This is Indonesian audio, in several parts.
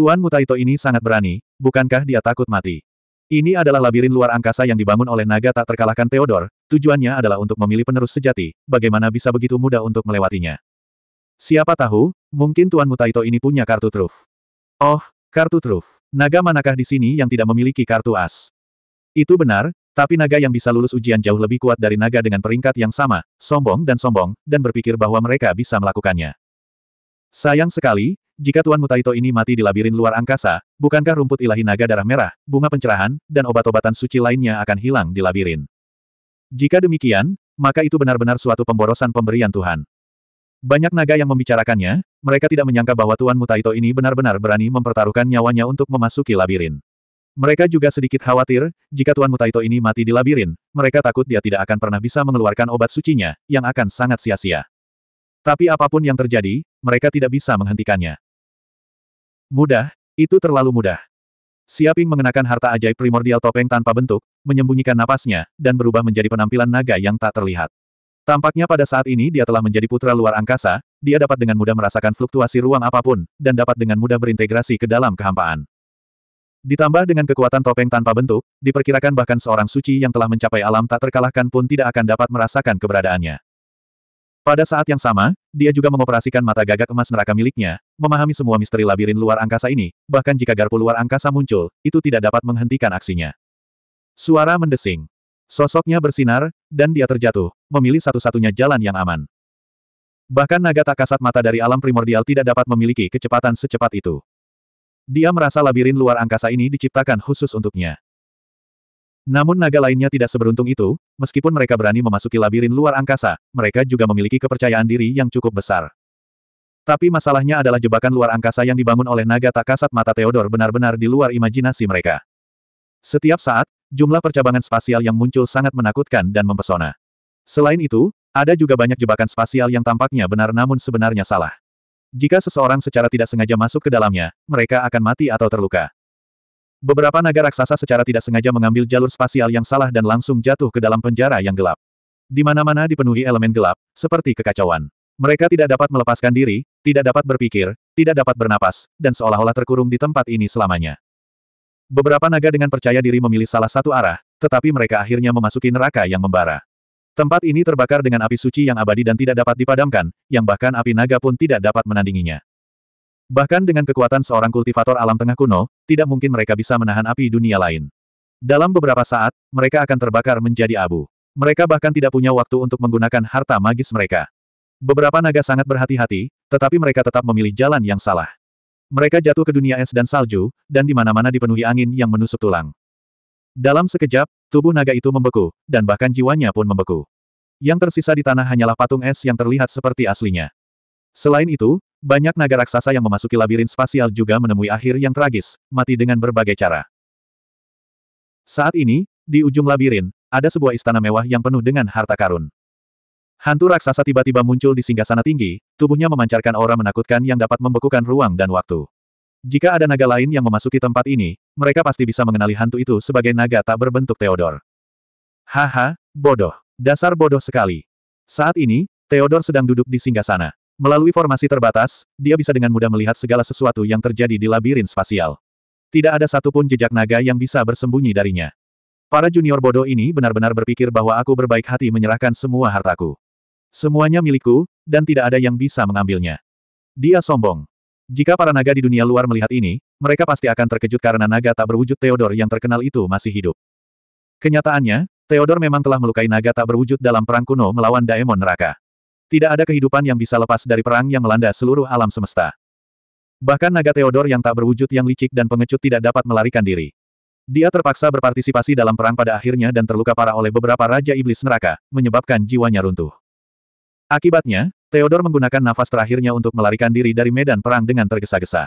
Tuan Mutaito ini sangat berani, bukankah dia takut mati? Ini adalah labirin luar angkasa yang dibangun oleh naga tak terkalahkan Theodor, tujuannya adalah untuk memilih penerus sejati, bagaimana bisa begitu mudah untuk melewatinya. Siapa tahu, mungkin Tuan Mutaito ini punya kartu truf. Oh, kartu truf. Naga manakah di sini yang tidak memiliki kartu as? Itu benar, tapi naga yang bisa lulus ujian jauh lebih kuat dari naga dengan peringkat yang sama, sombong dan sombong, dan berpikir bahwa mereka bisa melakukannya. Sayang sekali, jika Tuan Mutaito ini mati di labirin luar angkasa, bukankah rumput ilahi naga darah merah, bunga pencerahan, dan obat-obatan suci lainnya akan hilang di labirin? Jika demikian, maka itu benar-benar suatu pemborosan pemberian Tuhan. Banyak naga yang membicarakannya, mereka tidak menyangka bahwa Tuan Mutaito ini benar-benar berani mempertaruhkan nyawanya untuk memasuki labirin. Mereka juga sedikit khawatir, jika Tuan Mutaito ini mati di labirin, mereka takut dia tidak akan pernah bisa mengeluarkan obat sucinya, yang akan sangat sia-sia. Tapi apapun yang terjadi, mereka tidak bisa menghentikannya. Mudah, itu terlalu mudah. Siaping mengenakan harta ajaib primordial topeng tanpa bentuk, menyembunyikan napasnya, dan berubah menjadi penampilan naga yang tak terlihat. Tampaknya pada saat ini dia telah menjadi putra luar angkasa, dia dapat dengan mudah merasakan fluktuasi ruang apapun, dan dapat dengan mudah berintegrasi ke dalam kehampaan. Ditambah dengan kekuatan topeng tanpa bentuk, diperkirakan bahkan seorang suci yang telah mencapai alam tak terkalahkan pun tidak akan dapat merasakan keberadaannya. Pada saat yang sama, dia juga mengoperasikan mata gagak emas neraka miliknya, memahami semua misteri labirin luar angkasa ini, bahkan jika garpu luar angkasa muncul, itu tidak dapat menghentikan aksinya. Suara mendesing. Sosoknya bersinar, dan dia terjatuh, memilih satu-satunya jalan yang aman. Bahkan naga tak kasat mata dari alam primordial tidak dapat memiliki kecepatan secepat itu. Dia merasa labirin luar angkasa ini diciptakan khusus untuknya. Namun naga lainnya tidak seberuntung itu, meskipun mereka berani memasuki labirin luar angkasa, mereka juga memiliki kepercayaan diri yang cukup besar. Tapi masalahnya adalah jebakan luar angkasa yang dibangun oleh naga tak kasat mata Theodor benar-benar di luar imajinasi mereka. Setiap saat, jumlah percabangan spasial yang muncul sangat menakutkan dan mempesona. Selain itu, ada juga banyak jebakan spasial yang tampaknya benar namun sebenarnya salah. Jika seseorang secara tidak sengaja masuk ke dalamnya, mereka akan mati atau terluka. Beberapa naga raksasa secara tidak sengaja mengambil jalur spasial yang salah dan langsung jatuh ke dalam penjara yang gelap. Di mana-mana dipenuhi elemen gelap, seperti kekacauan. Mereka tidak dapat melepaskan diri, tidak dapat berpikir, tidak dapat bernapas, dan seolah-olah terkurung di tempat ini selamanya. Beberapa naga dengan percaya diri memilih salah satu arah, tetapi mereka akhirnya memasuki neraka yang membara. Tempat ini terbakar dengan api suci yang abadi dan tidak dapat dipadamkan, yang bahkan api naga pun tidak dapat menandinginya. Bahkan dengan kekuatan seorang kultivator alam tengah kuno, tidak mungkin mereka bisa menahan api dunia lain. Dalam beberapa saat, mereka akan terbakar menjadi abu. Mereka bahkan tidak punya waktu untuk menggunakan harta magis mereka. Beberapa naga sangat berhati-hati, tetapi mereka tetap memilih jalan yang salah. Mereka jatuh ke dunia es dan salju, dan di mana-mana dipenuhi angin yang menusuk tulang. Dalam sekejap, tubuh naga itu membeku, dan bahkan jiwanya pun membeku. Yang tersisa di tanah hanyalah patung es yang terlihat seperti aslinya. Selain itu, banyak naga raksasa yang memasuki labirin spasial juga menemui akhir yang tragis, mati dengan berbagai cara. Saat ini, di ujung labirin, ada sebuah istana mewah yang penuh dengan harta karun. Hantu raksasa tiba-tiba muncul di singgasana tinggi, tubuhnya memancarkan aura menakutkan yang dapat membekukan ruang dan waktu. Jika ada naga lain yang memasuki tempat ini, mereka pasti bisa mengenali hantu itu sebagai naga tak berbentuk Theodor. Haha, bodoh. Dasar bodoh sekali. Saat ini, Theodor sedang duduk di singgasana. Melalui formasi terbatas, dia bisa dengan mudah melihat segala sesuatu yang terjadi di labirin spasial. Tidak ada satupun jejak naga yang bisa bersembunyi darinya. Para junior bodoh ini benar-benar berpikir bahwa aku berbaik hati menyerahkan semua hartaku. Semuanya milikku, dan tidak ada yang bisa mengambilnya. Dia sombong. Jika para naga di dunia luar melihat ini, mereka pasti akan terkejut karena naga tak berwujud Theodor yang terkenal itu masih hidup. Kenyataannya, Theodor memang telah melukai naga tak berwujud dalam perang kuno melawan Daemon Neraka. Tidak ada kehidupan yang bisa lepas dari perang yang melanda seluruh alam semesta. Bahkan naga Theodor yang tak berwujud yang licik dan pengecut tidak dapat melarikan diri. Dia terpaksa berpartisipasi dalam perang pada akhirnya dan terluka parah oleh beberapa Raja Iblis Neraka, menyebabkan jiwanya runtuh. Akibatnya, Theodor menggunakan nafas terakhirnya untuk melarikan diri dari medan perang dengan tergesa-gesa.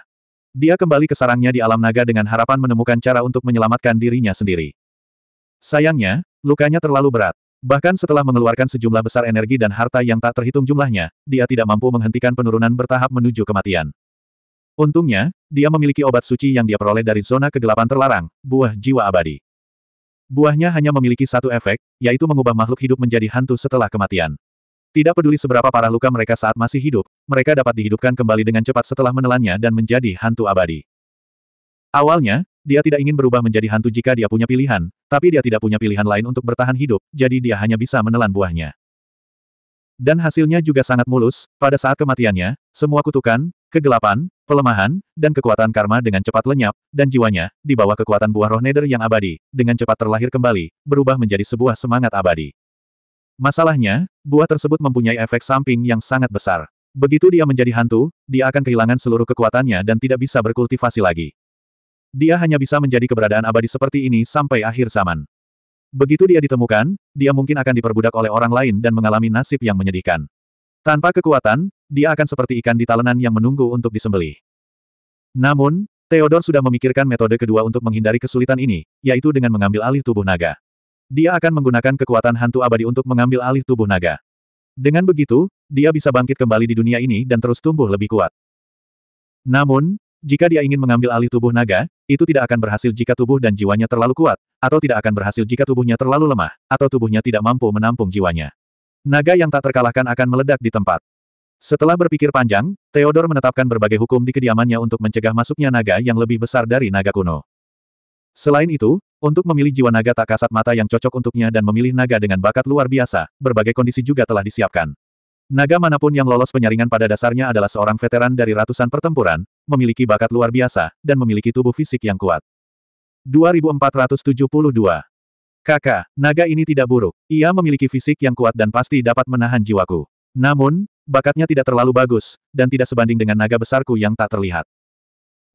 Dia kembali ke sarangnya di alam naga dengan harapan menemukan cara untuk menyelamatkan dirinya sendiri. Sayangnya, lukanya terlalu berat, Bahkan setelah mengeluarkan sejumlah besar energi dan harta yang tak terhitung jumlahnya, dia tidak mampu menghentikan penurunan bertahap menuju kematian. Untungnya, dia memiliki obat suci yang dia peroleh dari zona kegelapan terlarang, buah jiwa abadi. Buahnya hanya memiliki satu efek, yaitu mengubah makhluk hidup menjadi hantu setelah kematian. Tidak peduli seberapa parah luka mereka saat masih hidup, mereka dapat dihidupkan kembali dengan cepat setelah menelannya dan menjadi hantu abadi. Awalnya, dia tidak ingin berubah menjadi hantu jika dia punya pilihan, tapi dia tidak punya pilihan lain untuk bertahan hidup, jadi dia hanya bisa menelan buahnya. Dan hasilnya juga sangat mulus, pada saat kematiannya, semua kutukan, kegelapan, pelemahan, dan kekuatan karma dengan cepat lenyap, dan jiwanya, di bawah kekuatan buah roh nether yang abadi, dengan cepat terlahir kembali, berubah menjadi sebuah semangat abadi. Masalahnya, buah tersebut mempunyai efek samping yang sangat besar. Begitu dia menjadi hantu, dia akan kehilangan seluruh kekuatannya dan tidak bisa berkultivasi lagi. Dia hanya bisa menjadi keberadaan abadi seperti ini sampai akhir zaman. Begitu dia ditemukan, dia mungkin akan diperbudak oleh orang lain dan mengalami nasib yang menyedihkan. Tanpa kekuatan, dia akan seperti ikan di talenan yang menunggu untuk disembelih. Namun, Theodor sudah memikirkan metode kedua untuk menghindari kesulitan ini, yaitu dengan mengambil alih tubuh naga. Dia akan menggunakan kekuatan hantu abadi untuk mengambil alih tubuh naga. Dengan begitu, dia bisa bangkit kembali di dunia ini dan terus tumbuh lebih kuat. Namun, jika dia ingin mengambil alih tubuh naga, itu tidak akan berhasil jika tubuh dan jiwanya terlalu kuat, atau tidak akan berhasil jika tubuhnya terlalu lemah, atau tubuhnya tidak mampu menampung jiwanya. Naga yang tak terkalahkan akan meledak di tempat. Setelah berpikir panjang, Theodor menetapkan berbagai hukum di kediamannya untuk mencegah masuknya naga yang lebih besar dari naga kuno. Selain itu, untuk memilih jiwa naga tak kasat mata yang cocok untuknya dan memilih naga dengan bakat luar biasa, berbagai kondisi juga telah disiapkan. Naga manapun yang lolos penyaringan pada dasarnya adalah seorang veteran dari ratusan pertempuran, memiliki bakat luar biasa, dan memiliki tubuh fisik yang kuat. 2472 Kakak, naga ini tidak buruk. Ia memiliki fisik yang kuat dan pasti dapat menahan jiwaku. Namun, bakatnya tidak terlalu bagus, dan tidak sebanding dengan naga besarku yang tak terlihat.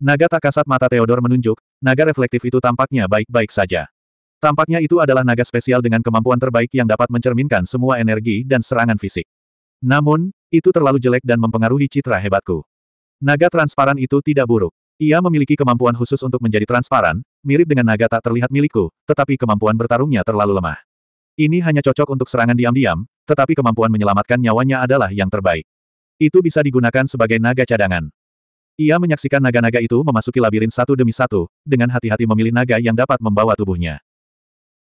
Naga tak kasat mata Theodor menunjuk, naga reflektif itu tampaknya baik-baik saja. Tampaknya itu adalah naga spesial dengan kemampuan terbaik yang dapat mencerminkan semua energi dan serangan fisik. Namun, itu terlalu jelek dan mempengaruhi citra hebatku. Naga transparan itu tidak buruk. Ia memiliki kemampuan khusus untuk menjadi transparan, mirip dengan naga tak terlihat milikku, tetapi kemampuan bertarungnya terlalu lemah. Ini hanya cocok untuk serangan diam-diam, tetapi kemampuan menyelamatkan nyawanya adalah yang terbaik. Itu bisa digunakan sebagai naga cadangan. Ia menyaksikan naga-naga itu memasuki labirin satu demi satu, dengan hati-hati memilih naga yang dapat membawa tubuhnya.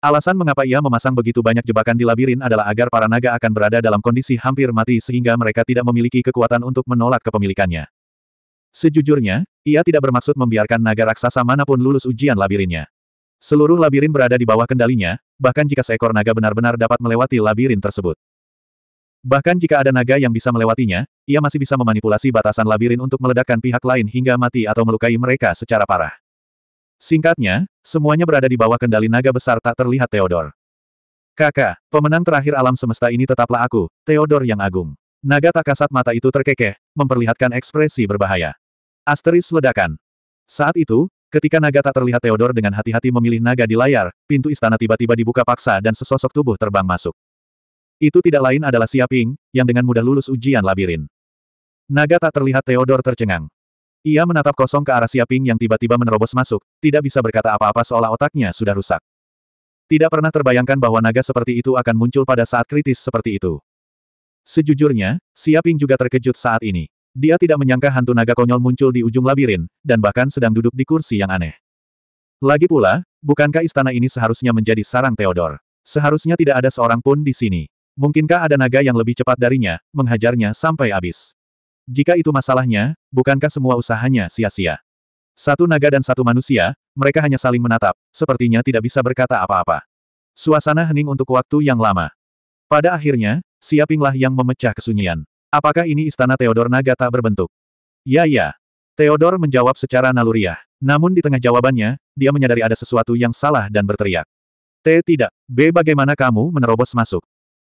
Alasan mengapa ia memasang begitu banyak jebakan di labirin adalah agar para naga akan berada dalam kondisi hampir mati sehingga mereka tidak memiliki kekuatan untuk menolak kepemilikannya. Sejujurnya, ia tidak bermaksud membiarkan naga raksasa manapun lulus ujian labirinnya. Seluruh labirin berada di bawah kendalinya, bahkan jika seekor naga benar-benar dapat melewati labirin tersebut. Bahkan jika ada naga yang bisa melewatinya, ia masih bisa memanipulasi batasan labirin untuk meledakkan pihak lain hingga mati atau melukai mereka secara parah. Singkatnya, semuanya berada di bawah kendali naga besar tak terlihat Theodor. Kakak, pemenang terakhir alam semesta ini tetaplah aku, Theodor yang agung. Naga tak kasat mata itu terkekeh, memperlihatkan ekspresi berbahaya. Asteris ledakan. Saat itu, ketika naga tak terlihat Theodor dengan hati-hati memilih naga di layar, pintu istana tiba-tiba dibuka paksa dan sesosok tubuh terbang masuk. Itu tidak lain adalah Siaping, yang dengan mudah lulus ujian labirin. Naga tak terlihat Theodor tercengang. Ia menatap kosong ke arah Siaping yang tiba-tiba menerobos masuk, tidak bisa berkata apa-apa seolah otaknya sudah rusak. Tidak pernah terbayangkan bahwa naga seperti itu akan muncul pada saat kritis seperti itu. Sejujurnya, Siaping juga terkejut saat ini. Dia tidak menyangka hantu naga konyol muncul di ujung labirin, dan bahkan sedang duduk di kursi yang aneh. Lagi pula, bukankah istana ini seharusnya menjadi sarang Theodor? Seharusnya tidak ada seorang pun di sini. Mungkinkah ada naga yang lebih cepat darinya, menghajarnya sampai habis? Jika itu masalahnya, bukankah semua usahanya sia-sia? Satu naga dan satu manusia, mereka hanya saling menatap, sepertinya tidak bisa berkata apa-apa. Suasana hening untuk waktu yang lama. Pada akhirnya, Siapinglah yang memecah kesunyian. Apakah ini istana Theodor Naga tak berbentuk? Ya ya. Theodor menjawab secara naluriah. Namun di tengah jawabannya, dia menyadari ada sesuatu yang salah dan berteriak. T tidak. B bagaimana kamu menerobos masuk?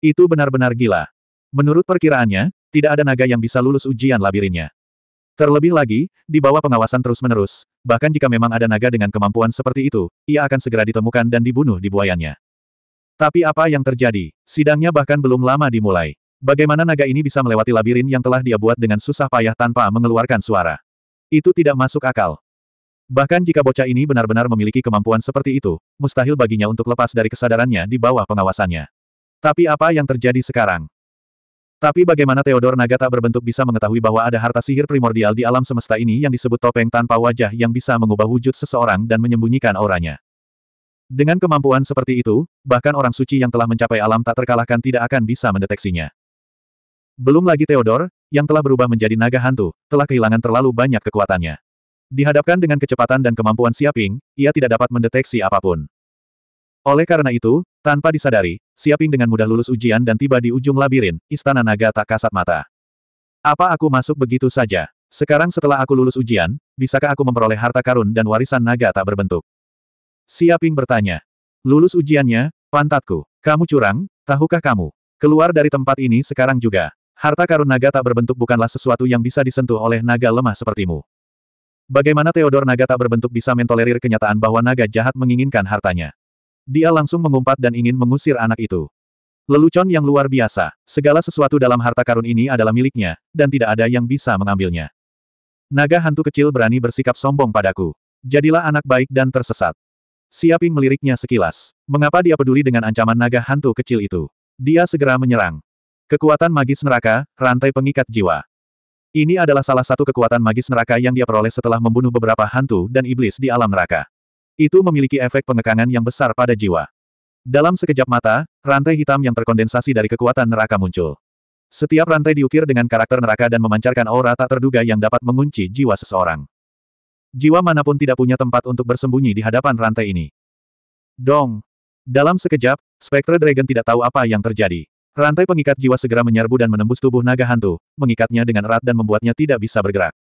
Itu benar-benar gila. Menurut perkiraannya, tidak ada naga yang bisa lulus ujian labirinnya. Terlebih lagi, di bawah pengawasan terus-menerus, bahkan jika memang ada naga dengan kemampuan seperti itu, ia akan segera ditemukan dan dibunuh di buayanya. Tapi apa yang terjadi? Sidangnya bahkan belum lama dimulai. Bagaimana naga ini bisa melewati labirin yang telah dia buat dengan susah payah tanpa mengeluarkan suara? Itu tidak masuk akal. Bahkan jika bocah ini benar-benar memiliki kemampuan seperti itu, mustahil baginya untuk lepas dari kesadarannya di bawah pengawasannya. Tapi apa yang terjadi sekarang? Tapi bagaimana Theodor Nagata berbentuk bisa mengetahui bahwa ada harta sihir primordial di alam semesta ini yang disebut topeng tanpa wajah yang bisa mengubah wujud seseorang dan menyembunyikan auranya. Dengan kemampuan seperti itu, bahkan orang suci yang telah mencapai alam tak terkalahkan tidak akan bisa mendeteksinya. Belum lagi Theodor, yang telah berubah menjadi naga hantu, telah kehilangan terlalu banyak kekuatannya. Dihadapkan dengan kecepatan dan kemampuan Siaping, ia tidak dapat mendeteksi apapun. Oleh karena itu, tanpa disadari, Siaping dengan mudah lulus ujian dan tiba di ujung labirin, istana naga tak kasat mata. Apa aku masuk begitu saja? Sekarang setelah aku lulus ujian, bisakah aku memperoleh harta karun dan warisan naga tak berbentuk? Siaping bertanya. Lulus ujiannya, pantatku. Kamu curang, tahukah kamu? Keluar dari tempat ini sekarang juga. Harta karun naga tak berbentuk bukanlah sesuatu yang bisa disentuh oleh naga lemah sepertimu. Bagaimana Theodor naga tak berbentuk bisa mentolerir kenyataan bahwa naga jahat menginginkan hartanya? Dia langsung mengumpat dan ingin mengusir anak itu. Lelucon yang luar biasa, segala sesuatu dalam harta karun ini adalah miliknya, dan tidak ada yang bisa mengambilnya. Naga hantu kecil berani bersikap sombong padaku. Jadilah anak baik dan tersesat. Siaping meliriknya sekilas. Mengapa dia peduli dengan ancaman naga hantu kecil itu? Dia segera menyerang. Kekuatan magis neraka, rantai pengikat jiwa. Ini adalah salah satu kekuatan magis neraka yang dia peroleh setelah membunuh beberapa hantu dan iblis di alam neraka. Itu memiliki efek pengekangan yang besar pada jiwa. Dalam sekejap mata, rantai hitam yang terkondensasi dari kekuatan neraka muncul. Setiap rantai diukir dengan karakter neraka dan memancarkan aura tak terduga yang dapat mengunci jiwa seseorang. Jiwa manapun tidak punya tempat untuk bersembunyi di hadapan rantai ini. Dong! Dalam sekejap, Spectre Dragon tidak tahu apa yang terjadi. Rantai pengikat jiwa segera menyerbu dan menembus tubuh naga hantu, mengikatnya dengan erat dan membuatnya tidak bisa bergerak.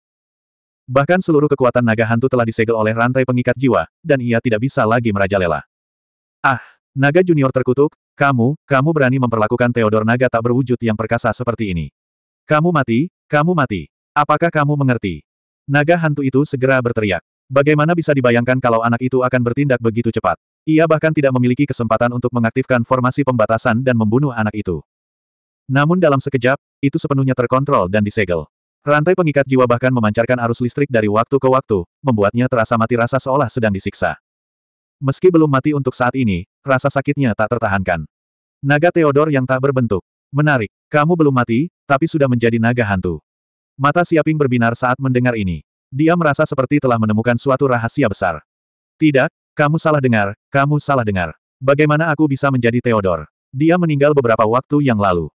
Bahkan seluruh kekuatan naga hantu telah disegel oleh rantai pengikat jiwa, dan ia tidak bisa lagi merajalela. Ah, naga junior terkutuk, kamu, kamu berani memperlakukan Theodor naga tak berwujud yang perkasa seperti ini. Kamu mati, kamu mati. Apakah kamu mengerti? Naga hantu itu segera berteriak. Bagaimana bisa dibayangkan kalau anak itu akan bertindak begitu cepat? Ia bahkan tidak memiliki kesempatan untuk mengaktifkan formasi pembatasan dan membunuh anak itu. Namun dalam sekejap, itu sepenuhnya terkontrol dan disegel. Rantai pengikat jiwa bahkan memancarkan arus listrik dari waktu ke waktu, membuatnya terasa mati rasa seolah sedang disiksa. Meski belum mati untuk saat ini, rasa sakitnya tak tertahankan. Naga Theodor yang tak berbentuk. Menarik, kamu belum mati, tapi sudah menjadi naga hantu. Mata Siaping berbinar saat mendengar ini. Dia merasa seperti telah menemukan suatu rahasia besar. Tidak, kamu salah dengar, kamu salah dengar. Bagaimana aku bisa menjadi Theodor? Dia meninggal beberapa waktu yang lalu.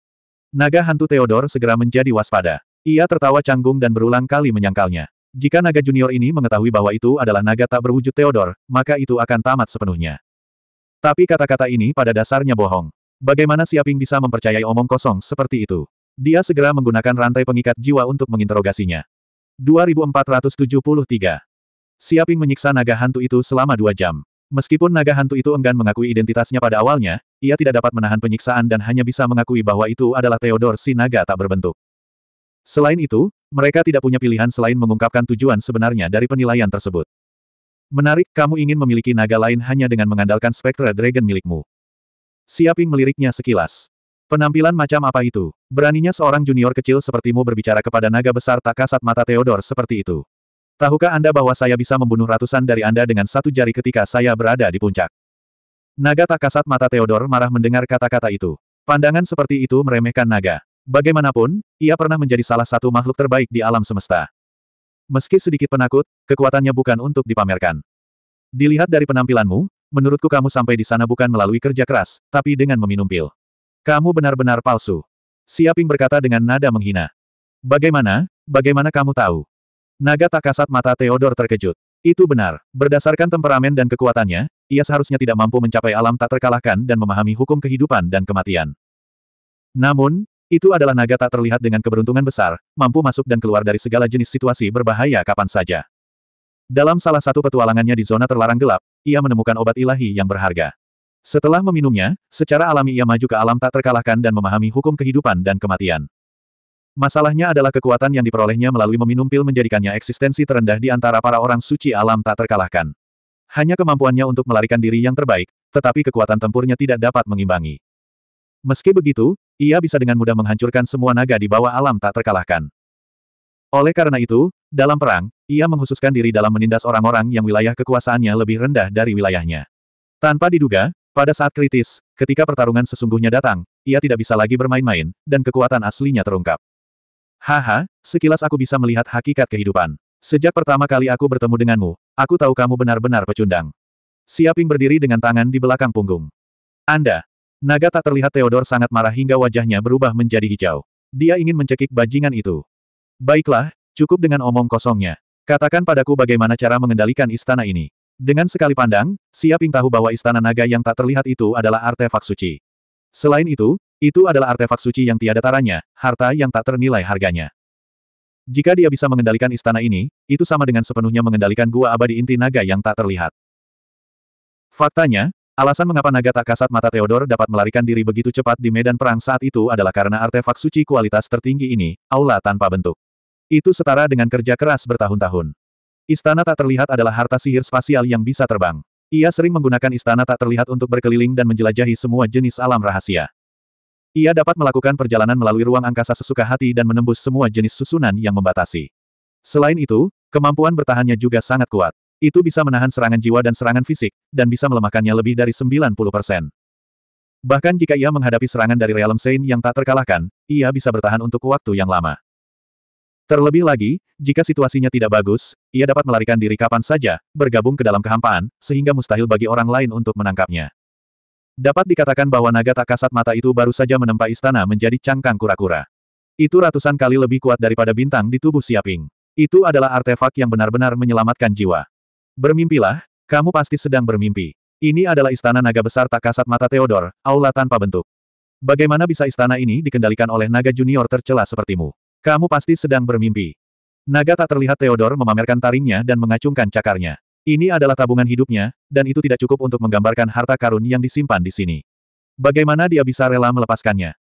Naga hantu Theodor segera menjadi waspada. Ia tertawa canggung dan berulang kali menyangkalnya. Jika naga junior ini mengetahui bahwa itu adalah naga tak berwujud Theodor, maka itu akan tamat sepenuhnya. Tapi kata-kata ini pada dasarnya bohong. Bagaimana Siaping bisa mempercayai omong kosong seperti itu? Dia segera menggunakan rantai pengikat jiwa untuk menginterogasinya. 2473 Siaping menyiksa naga hantu itu selama dua jam. Meskipun naga hantu itu enggan mengakui identitasnya pada awalnya, ia tidak dapat menahan penyiksaan dan hanya bisa mengakui bahwa itu adalah Theodor si naga tak berbentuk. Selain itu, mereka tidak punya pilihan selain mengungkapkan tujuan sebenarnya dari penilaian tersebut. Menarik, kamu ingin memiliki naga lain hanya dengan mengandalkan spektra Dragon milikmu. Siaping meliriknya sekilas. Penampilan macam apa itu? Beraninya seorang junior kecil sepertimu berbicara kepada naga besar tak kasat mata Theodor seperti itu. Tahukah Anda bahwa saya bisa membunuh ratusan dari Anda dengan satu jari ketika saya berada di puncak? Naga tak kasat mata Theodor marah mendengar kata-kata itu. Pandangan seperti itu meremehkan naga. Bagaimanapun, ia pernah menjadi salah satu makhluk terbaik di alam semesta. Meski sedikit penakut, kekuatannya bukan untuk dipamerkan. Dilihat dari penampilanmu, menurutku kamu sampai di sana bukan melalui kerja keras, tapi dengan meminum pil. Kamu benar-benar palsu. Siaping berkata dengan nada menghina. Bagaimana, bagaimana kamu tahu? Naga tak kasat mata Theodor terkejut. Itu benar, berdasarkan temperamen dan kekuatannya, ia seharusnya tidak mampu mencapai alam tak terkalahkan dan memahami hukum kehidupan dan kematian. Namun, itu adalah naga tak terlihat dengan keberuntungan besar, mampu masuk dan keluar dari segala jenis situasi berbahaya kapan saja. Dalam salah satu petualangannya di zona terlarang gelap, ia menemukan obat ilahi yang berharga. Setelah meminumnya, secara alami ia maju ke alam tak terkalahkan dan memahami hukum kehidupan dan kematian. Masalahnya adalah kekuatan yang diperolehnya melalui meminum pil menjadikannya eksistensi terendah di antara para orang suci alam tak terkalahkan. Hanya kemampuannya untuk melarikan diri yang terbaik, tetapi kekuatan tempurnya tidak dapat mengimbangi. Meski begitu, ia bisa dengan mudah menghancurkan semua naga di bawah alam tak terkalahkan. Oleh karena itu, dalam perang, ia menghususkan diri dalam menindas orang-orang yang wilayah kekuasaannya lebih rendah dari wilayahnya. Tanpa diduga, pada saat kritis, ketika pertarungan sesungguhnya datang, ia tidak bisa lagi bermain-main, dan kekuatan aslinya terungkap. Haha, sekilas aku bisa melihat hakikat kehidupan. Sejak pertama kali aku bertemu denganmu, aku tahu kamu benar-benar pecundang. Siaping berdiri dengan tangan di belakang punggung. Anda, Naga tak terlihat Theodor sangat marah hingga wajahnya berubah menjadi hijau. Dia ingin mencekik bajingan itu. Baiklah, cukup dengan omong kosongnya. Katakan padaku bagaimana cara mengendalikan istana ini. Dengan sekali pandang, Siaping tahu bahwa istana naga yang tak terlihat itu adalah artefak suci. Selain itu, itu adalah artefak suci yang tiada taranya, harta yang tak ternilai harganya. Jika dia bisa mengendalikan istana ini, itu sama dengan sepenuhnya mengendalikan gua abadi inti naga yang tak terlihat. Faktanya, Alasan mengapa naga tak kasat mata Theodor dapat melarikan diri begitu cepat di medan perang saat itu adalah karena artefak suci kualitas tertinggi ini, aula tanpa bentuk. Itu setara dengan kerja keras bertahun-tahun. Istana tak terlihat adalah harta sihir spasial yang bisa terbang. Ia sering menggunakan istana tak terlihat untuk berkeliling dan menjelajahi semua jenis alam rahasia. Ia dapat melakukan perjalanan melalui ruang angkasa sesuka hati dan menembus semua jenis susunan yang membatasi. Selain itu, kemampuan bertahannya juga sangat kuat. Itu bisa menahan serangan jiwa dan serangan fisik, dan bisa melemahkannya lebih dari 90%. Bahkan jika ia menghadapi serangan dari Realm Sein yang tak terkalahkan, ia bisa bertahan untuk waktu yang lama. Terlebih lagi, jika situasinya tidak bagus, ia dapat melarikan diri kapan saja, bergabung ke dalam kehampaan, sehingga mustahil bagi orang lain untuk menangkapnya. Dapat dikatakan bahwa naga tak kasat mata itu baru saja menempa istana menjadi cangkang kura-kura. Itu ratusan kali lebih kuat daripada bintang di tubuh Siaping. Itu adalah artefak yang benar-benar menyelamatkan jiwa. Bermimpilah, kamu pasti sedang bermimpi. Ini adalah istana naga besar tak kasat mata Theodor, aula tanpa bentuk. Bagaimana bisa istana ini dikendalikan oleh naga junior tercela sepertimu? Kamu pasti sedang bermimpi. Naga tak terlihat Theodor memamerkan taringnya dan mengacungkan cakarnya. Ini adalah tabungan hidupnya, dan itu tidak cukup untuk menggambarkan harta karun yang disimpan di sini. Bagaimana dia bisa rela melepaskannya?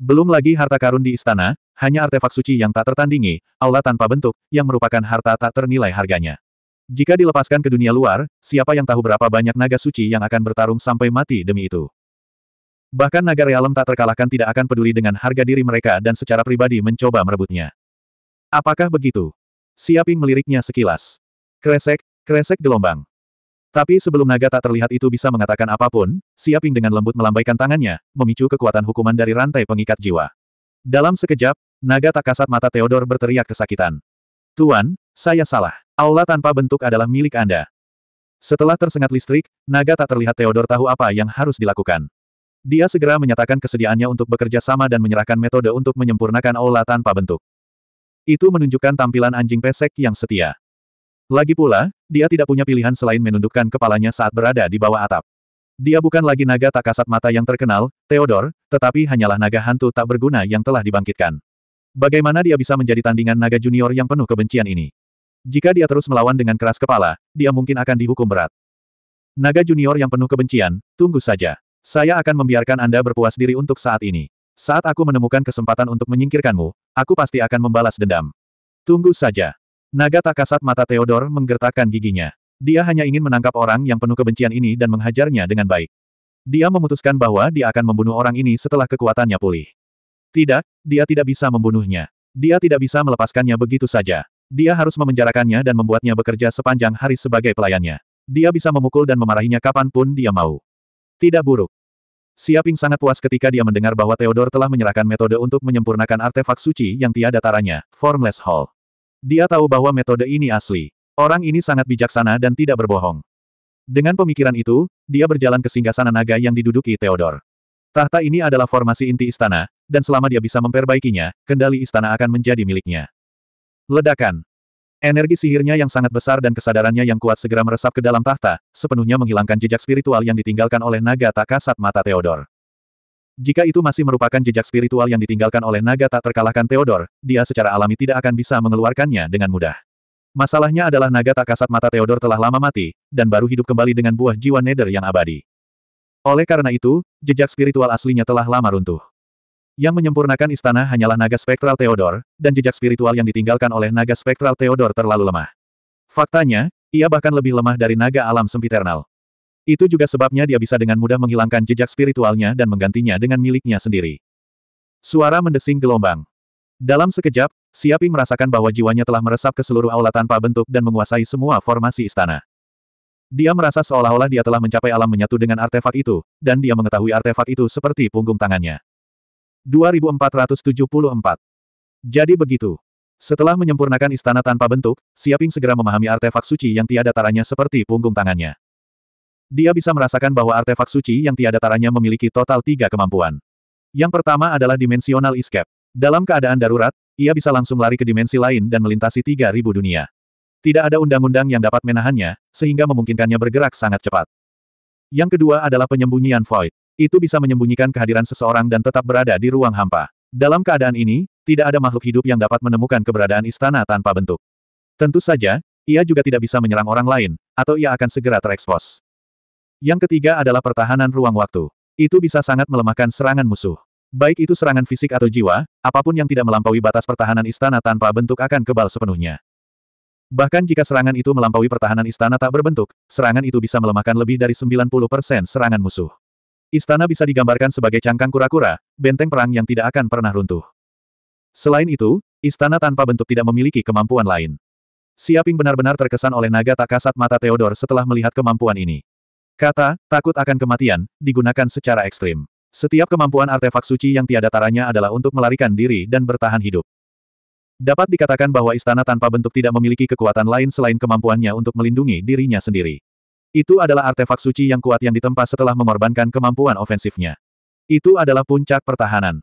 Belum lagi harta karun di istana, hanya artefak suci yang tak tertandingi, aula tanpa bentuk, yang merupakan harta tak ternilai harganya. Jika dilepaskan ke dunia luar, siapa yang tahu berapa banyak naga suci yang akan bertarung sampai mati demi itu. Bahkan naga realem tak terkalahkan tidak akan peduli dengan harga diri mereka dan secara pribadi mencoba merebutnya. Apakah begitu? Siaping meliriknya sekilas. Kresek, kresek gelombang. Tapi sebelum naga tak terlihat itu bisa mengatakan apapun, Siaping dengan lembut melambaikan tangannya, memicu kekuatan hukuman dari rantai pengikat jiwa. Dalam sekejap, naga tak kasat mata Theodor berteriak kesakitan. Tuan, saya salah. Aula tanpa bentuk adalah milik Anda. Setelah tersengat listrik, naga tak terlihat Theodor tahu apa yang harus dilakukan. Dia segera menyatakan kesediaannya untuk bekerja sama dan menyerahkan metode untuk menyempurnakan aula tanpa bentuk. Itu menunjukkan tampilan anjing pesek yang setia. Lagi pula, dia tidak punya pilihan selain menundukkan kepalanya saat berada di bawah atap. Dia bukan lagi naga tak kasat mata yang terkenal, Theodor, tetapi hanyalah naga hantu tak berguna yang telah dibangkitkan. Bagaimana dia bisa menjadi tandingan naga junior yang penuh kebencian ini? Jika dia terus melawan dengan keras kepala, dia mungkin akan dihukum berat. Naga junior yang penuh kebencian, tunggu saja. Saya akan membiarkan Anda berpuas diri untuk saat ini. Saat aku menemukan kesempatan untuk menyingkirkanmu, aku pasti akan membalas dendam. Tunggu saja. Naga tak kasat mata Theodore menggertakkan giginya. Dia hanya ingin menangkap orang yang penuh kebencian ini dan menghajarnya dengan baik. Dia memutuskan bahwa dia akan membunuh orang ini setelah kekuatannya pulih. Tidak, dia tidak bisa membunuhnya. Dia tidak bisa melepaskannya begitu saja. Dia harus memenjarakannya dan membuatnya bekerja sepanjang hari sebagai pelayannya. Dia bisa memukul dan memarahinya kapanpun dia mau. Tidak buruk. Siaping sangat puas ketika dia mendengar bahwa Theodor telah menyerahkan metode untuk menyempurnakan artefak suci yang tiada taranya, Formless Hall. Dia tahu bahwa metode ini asli. Orang ini sangat bijaksana dan tidak berbohong. Dengan pemikiran itu, dia berjalan ke singgasana naga yang diduduki Theodor. Tahta ini adalah formasi inti istana, dan selama dia bisa memperbaikinya, kendali istana akan menjadi miliknya. Ledakan. Energi sihirnya yang sangat besar dan kesadarannya yang kuat segera meresap ke dalam tahta, sepenuhnya menghilangkan jejak spiritual yang ditinggalkan oleh naga tak kasat mata Theodor. Jika itu masih merupakan jejak spiritual yang ditinggalkan oleh naga tak terkalahkan Theodor, dia secara alami tidak akan bisa mengeluarkannya dengan mudah. Masalahnya adalah naga tak kasat mata Theodor telah lama mati, dan baru hidup kembali dengan buah jiwa Nether yang abadi. Oleh karena itu, jejak spiritual aslinya telah lama runtuh. Yang menyempurnakan istana hanyalah naga spektral Theodor, dan jejak spiritual yang ditinggalkan oleh naga spektral Theodor terlalu lemah. Faktanya, ia bahkan lebih lemah dari naga alam sempiternal. Itu juga sebabnya dia bisa dengan mudah menghilangkan jejak spiritualnya dan menggantinya dengan miliknya sendiri. Suara mendesing gelombang. Dalam sekejap, Siapi merasakan bahwa jiwanya telah meresap ke seluruh aula tanpa bentuk dan menguasai semua formasi istana. Dia merasa seolah-olah dia telah mencapai alam menyatu dengan artefak itu, dan dia mengetahui artefak itu seperti punggung tangannya. 2474. Jadi begitu. Setelah menyempurnakan istana tanpa bentuk, Siaping segera memahami artefak suci yang tiada taranya seperti punggung tangannya. Dia bisa merasakan bahwa artefak suci yang tiada taranya memiliki total tiga kemampuan. Yang pertama adalah dimensional escape. Dalam keadaan darurat, ia bisa langsung lari ke dimensi lain dan melintasi 3000 dunia. Tidak ada undang-undang yang dapat menahannya, sehingga memungkinkannya bergerak sangat cepat. Yang kedua adalah penyembunyian void. Itu bisa menyembunyikan kehadiran seseorang dan tetap berada di ruang hampa. Dalam keadaan ini, tidak ada makhluk hidup yang dapat menemukan keberadaan istana tanpa bentuk. Tentu saja, ia juga tidak bisa menyerang orang lain, atau ia akan segera terekspos. Yang ketiga adalah pertahanan ruang waktu. Itu bisa sangat melemahkan serangan musuh. Baik itu serangan fisik atau jiwa, apapun yang tidak melampaui batas pertahanan istana tanpa bentuk akan kebal sepenuhnya. Bahkan jika serangan itu melampaui pertahanan istana tak berbentuk, serangan itu bisa melemahkan lebih dari 90% serangan musuh. Istana bisa digambarkan sebagai cangkang kura-kura, benteng perang yang tidak akan pernah runtuh. Selain itu, istana tanpa bentuk tidak memiliki kemampuan lain. Siaping benar-benar terkesan oleh naga tak kasat mata Theodor setelah melihat kemampuan ini. Kata, takut akan kematian, digunakan secara ekstrim. Setiap kemampuan artefak suci yang tiada taranya adalah untuk melarikan diri dan bertahan hidup. Dapat dikatakan bahwa istana tanpa bentuk tidak memiliki kekuatan lain selain kemampuannya untuk melindungi dirinya sendiri. Itu adalah artefak suci yang kuat yang ditempa setelah mengorbankan kemampuan ofensifnya. Itu adalah puncak pertahanan.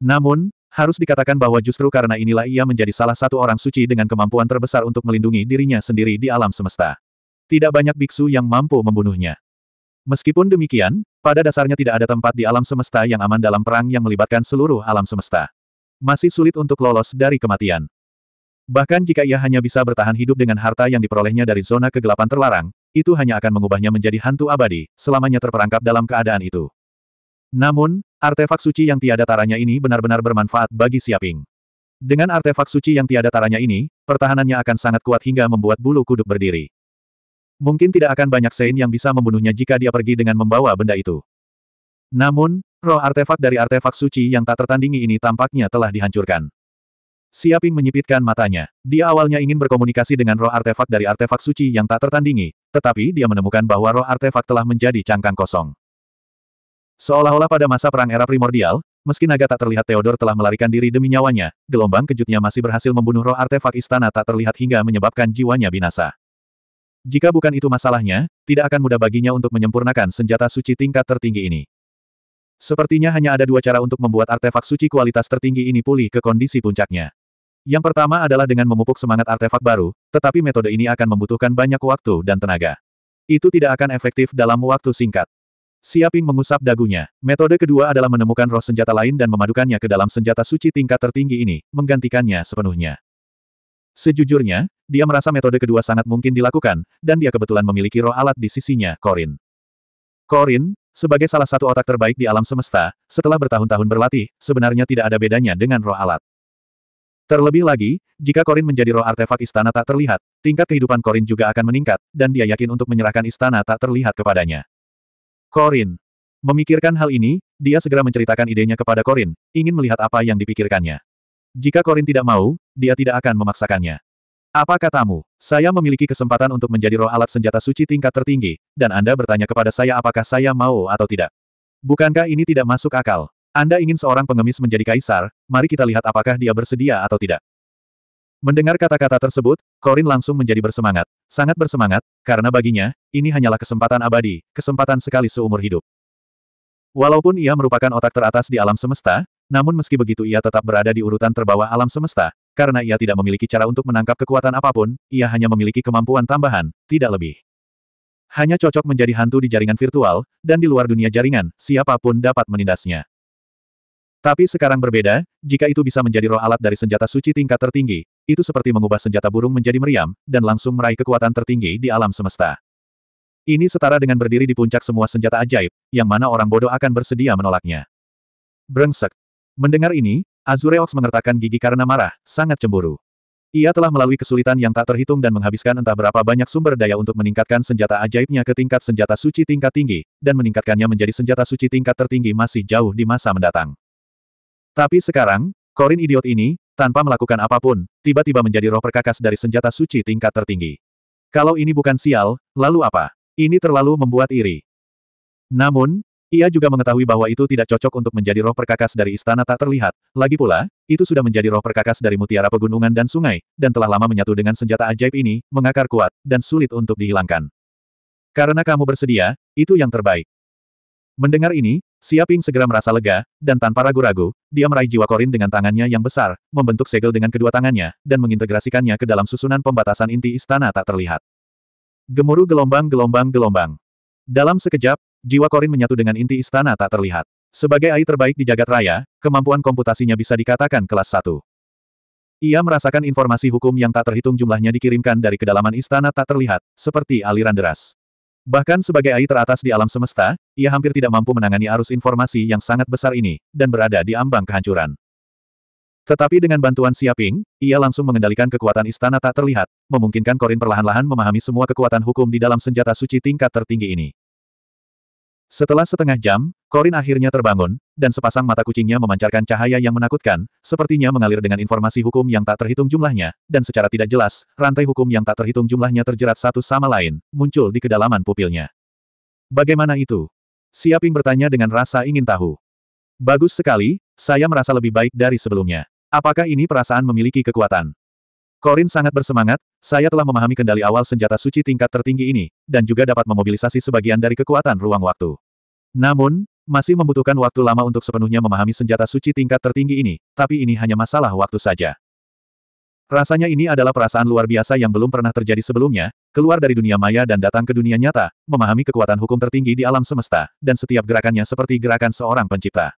Namun, harus dikatakan bahwa justru karena inilah ia menjadi salah satu orang suci dengan kemampuan terbesar untuk melindungi dirinya sendiri di alam semesta. Tidak banyak biksu yang mampu membunuhnya. Meskipun demikian, pada dasarnya tidak ada tempat di alam semesta yang aman dalam perang yang melibatkan seluruh alam semesta. Masih sulit untuk lolos dari kematian. Bahkan jika ia hanya bisa bertahan hidup dengan harta yang diperolehnya dari zona kegelapan terlarang, itu hanya akan mengubahnya menjadi hantu abadi, selamanya terperangkap dalam keadaan itu. Namun, artefak suci yang tiada taranya ini benar-benar bermanfaat bagi Siaping. Dengan artefak suci yang tiada taranya ini, pertahanannya akan sangat kuat hingga membuat bulu kuduk berdiri. Mungkin tidak akan banyak Sein yang bisa membunuhnya jika dia pergi dengan membawa benda itu. Namun, roh artefak dari artefak suci yang tak tertandingi ini tampaknya telah dihancurkan. Siaping menyipitkan matanya. Dia awalnya ingin berkomunikasi dengan roh artefak dari artefak suci yang tak tertandingi, tetapi dia menemukan bahwa roh artefak telah menjadi cangkang kosong. Seolah-olah pada masa perang era primordial, meski naga tak terlihat Theodor telah melarikan diri demi nyawanya, gelombang kejutnya masih berhasil membunuh roh artefak istana tak terlihat hingga menyebabkan jiwanya binasa. Jika bukan itu masalahnya, tidak akan mudah baginya untuk menyempurnakan senjata suci tingkat tertinggi ini. Sepertinya hanya ada dua cara untuk membuat artefak suci kualitas tertinggi ini pulih ke kondisi puncaknya. Yang pertama adalah dengan memupuk semangat artefak baru, tetapi metode ini akan membutuhkan banyak waktu dan tenaga. Itu tidak akan efektif dalam waktu singkat. Siaping mengusap dagunya. Metode kedua adalah menemukan roh senjata lain dan memadukannya ke dalam senjata suci tingkat tertinggi ini, menggantikannya sepenuhnya. Sejujurnya, dia merasa metode kedua sangat mungkin dilakukan, dan dia kebetulan memiliki roh alat di sisinya, Korin. Korin, sebagai salah satu otak terbaik di alam semesta, setelah bertahun-tahun berlatih, sebenarnya tidak ada bedanya dengan roh alat. Terlebih lagi, jika Korin menjadi roh artefak istana tak terlihat, tingkat kehidupan Korin juga akan meningkat, dan dia yakin untuk menyerahkan istana tak terlihat kepadanya. Korin. Memikirkan hal ini, dia segera menceritakan idenya kepada Korin, ingin melihat apa yang dipikirkannya. Jika Korin tidak mau, dia tidak akan memaksakannya. Apa katamu? Saya memiliki kesempatan untuk menjadi roh alat senjata suci tingkat tertinggi, dan Anda bertanya kepada saya apakah saya mau atau tidak. Bukankah ini tidak masuk akal? Anda ingin seorang pengemis menjadi kaisar, mari kita lihat apakah dia bersedia atau tidak. Mendengar kata-kata tersebut, Corin langsung menjadi bersemangat. Sangat bersemangat, karena baginya, ini hanyalah kesempatan abadi, kesempatan sekali seumur hidup. Walaupun ia merupakan otak teratas di alam semesta, namun meski begitu ia tetap berada di urutan terbawah alam semesta, karena ia tidak memiliki cara untuk menangkap kekuatan apapun, ia hanya memiliki kemampuan tambahan, tidak lebih. Hanya cocok menjadi hantu di jaringan virtual, dan di luar dunia jaringan, siapapun dapat menindasnya. Tapi sekarang berbeda, jika itu bisa menjadi roh alat dari senjata suci tingkat tertinggi, itu seperti mengubah senjata burung menjadi meriam, dan langsung meraih kekuatan tertinggi di alam semesta. Ini setara dengan berdiri di puncak semua senjata ajaib, yang mana orang bodoh akan bersedia menolaknya. Brengsek. Mendengar ini, Azureox mengertakkan gigi karena marah, sangat cemburu. Ia telah melalui kesulitan yang tak terhitung dan menghabiskan entah berapa banyak sumber daya untuk meningkatkan senjata ajaibnya ke tingkat senjata suci tingkat tinggi, dan meningkatkannya menjadi senjata suci tingkat tertinggi masih jauh di masa mendatang. Tapi sekarang, Korin idiot ini, tanpa melakukan apapun, tiba-tiba menjadi roh perkakas dari senjata suci tingkat tertinggi. Kalau ini bukan sial, lalu apa? Ini terlalu membuat iri. Namun, ia juga mengetahui bahwa itu tidak cocok untuk menjadi roh perkakas dari istana tak terlihat. Lagi pula, itu sudah menjadi roh perkakas dari mutiara pegunungan dan sungai, dan telah lama menyatu dengan senjata ajaib ini, mengakar kuat, dan sulit untuk dihilangkan. Karena kamu bersedia, itu yang terbaik. Mendengar ini, Siaping segera merasa lega, dan tanpa ragu-ragu, dia meraih jiwa korin dengan tangannya yang besar, membentuk segel dengan kedua tangannya, dan mengintegrasikannya ke dalam susunan pembatasan inti istana tak terlihat. Gemuruh gelombang-gelombang-gelombang. Dalam sekejap, jiwa korin menyatu dengan inti istana tak terlihat. Sebagai air terbaik di jagat raya, kemampuan komputasinya bisa dikatakan kelas 1. Ia merasakan informasi hukum yang tak terhitung jumlahnya dikirimkan dari kedalaman istana tak terlihat, seperti aliran deras. Bahkan sebagai AI teratas di alam semesta, ia hampir tidak mampu menangani arus informasi yang sangat besar ini, dan berada di ambang kehancuran. Tetapi dengan bantuan Siaping, ia langsung mengendalikan kekuatan istana tak terlihat, memungkinkan Korin perlahan-lahan memahami semua kekuatan hukum di dalam senjata suci tingkat tertinggi ini. Setelah setengah jam, Corin akhirnya terbangun, dan sepasang mata kucingnya memancarkan cahaya yang menakutkan, sepertinya mengalir dengan informasi hukum yang tak terhitung jumlahnya, dan secara tidak jelas, rantai hukum yang tak terhitung jumlahnya terjerat satu sama lain, muncul di kedalaman pupilnya. Bagaimana itu? Siaping bertanya dengan rasa ingin tahu. Bagus sekali, saya merasa lebih baik dari sebelumnya. Apakah ini perasaan memiliki kekuatan? Korin sangat bersemangat, saya telah memahami kendali awal senjata suci tingkat tertinggi ini, dan juga dapat memobilisasi sebagian dari kekuatan ruang waktu. Namun, masih membutuhkan waktu lama untuk sepenuhnya memahami senjata suci tingkat tertinggi ini, tapi ini hanya masalah waktu saja. Rasanya ini adalah perasaan luar biasa yang belum pernah terjadi sebelumnya, keluar dari dunia maya dan datang ke dunia nyata, memahami kekuatan hukum tertinggi di alam semesta, dan setiap gerakannya seperti gerakan seorang pencipta.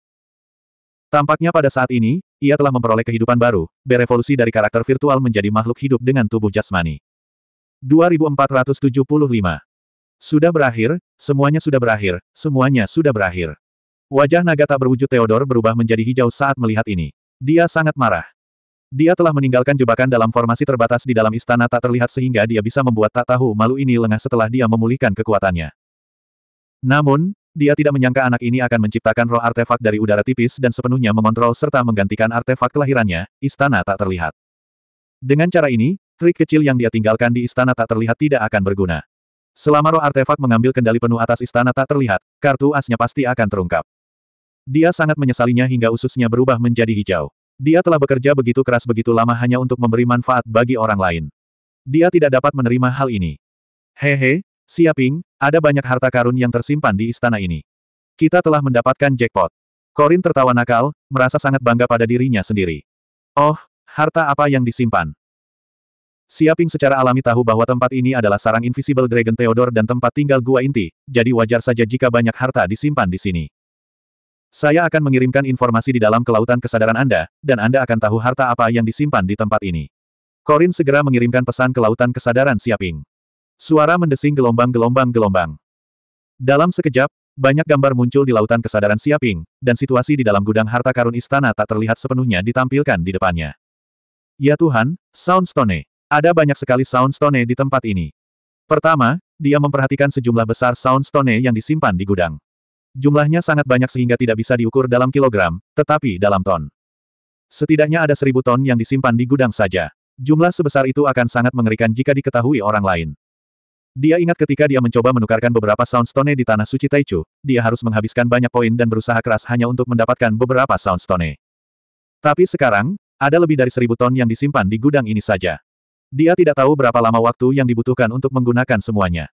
Tampaknya pada saat ini, ia telah memperoleh kehidupan baru, berevolusi dari karakter virtual menjadi makhluk hidup dengan tubuh jasmani. 2475. Sudah berakhir, semuanya sudah berakhir, semuanya sudah berakhir. Wajah naga tak berwujud Theodor berubah menjadi hijau saat melihat ini. Dia sangat marah. Dia telah meninggalkan jebakan dalam formasi terbatas di dalam istana tak terlihat sehingga dia bisa membuat tak tahu malu ini lengah setelah dia memulihkan kekuatannya. Namun, dia tidak menyangka anak ini akan menciptakan roh artefak dari udara tipis dan sepenuhnya mengontrol serta menggantikan artefak kelahirannya, istana tak terlihat. Dengan cara ini, trik kecil yang dia tinggalkan di istana tak terlihat tidak akan berguna. Selama roh artefak mengambil kendali penuh atas istana tak terlihat, kartu asnya pasti akan terungkap. Dia sangat menyesalinya hingga ususnya berubah menjadi hijau. Dia telah bekerja begitu keras begitu lama hanya untuk memberi manfaat bagi orang lain. Dia tidak dapat menerima hal ini. Hehe, Siaping, ada banyak harta karun yang tersimpan di istana ini. Kita telah mendapatkan jackpot. Korin tertawa nakal, merasa sangat bangga pada dirinya sendiri. Oh, harta apa yang disimpan? Siaping secara alami tahu bahwa tempat ini adalah sarang Invisible Dragon Theodore dan tempat tinggal gua inti, jadi wajar saja jika banyak harta disimpan di sini. Saya akan mengirimkan informasi di dalam kelautan kesadaran Anda, dan Anda akan tahu harta apa yang disimpan di tempat ini. Korin segera mengirimkan pesan kelautan kesadaran Siaping. Suara mendesing gelombang-gelombang-gelombang. Dalam sekejap, banyak gambar muncul di lautan kesadaran Siaping, dan situasi di dalam gudang harta karun istana tak terlihat sepenuhnya ditampilkan di depannya. Ya Tuhan, Soundstone. Ada banyak sekali Soundstone di tempat ini. Pertama, dia memperhatikan sejumlah besar Soundstone yang disimpan di gudang. Jumlahnya sangat banyak sehingga tidak bisa diukur dalam kilogram, tetapi dalam ton. Setidaknya ada seribu ton yang disimpan di gudang saja. Jumlah sebesar itu akan sangat mengerikan jika diketahui orang lain. Dia ingat ketika dia mencoba menukarkan beberapa Soundstone di Tanah Suci Taichu, dia harus menghabiskan banyak poin dan berusaha keras hanya untuk mendapatkan beberapa Soundstone. Tapi sekarang, ada lebih dari seribu ton yang disimpan di gudang ini saja. Dia tidak tahu berapa lama waktu yang dibutuhkan untuk menggunakan semuanya.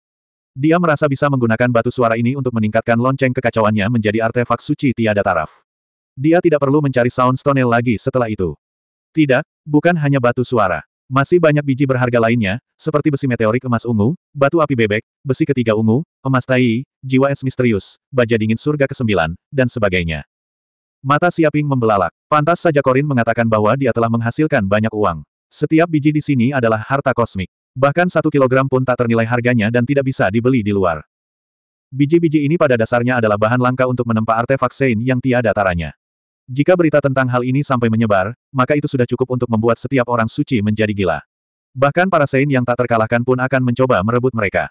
Dia merasa bisa menggunakan batu suara ini untuk meningkatkan lonceng kekacauannya menjadi artefak suci tiada taraf. Dia tidak perlu mencari Soundstone lagi setelah itu. Tidak, bukan hanya batu suara. Masih banyak biji berharga lainnya, seperti besi meteorik emas ungu, batu api bebek, besi ketiga ungu, emas tai, jiwa es misterius, baja dingin surga ke-9, dan sebagainya. Mata Siaping membelalak. Pantas saja Korin mengatakan bahwa dia telah menghasilkan banyak uang. Setiap biji di sini adalah harta kosmik. Bahkan satu kilogram pun tak ternilai harganya dan tidak bisa dibeli di luar. Biji-biji ini pada dasarnya adalah bahan langka untuk menempa artefak Sein yang tiada taranya. Jika berita tentang hal ini sampai menyebar, maka itu sudah cukup untuk membuat setiap orang suci menjadi gila. Bahkan para sein yang tak terkalahkan pun akan mencoba merebut mereka.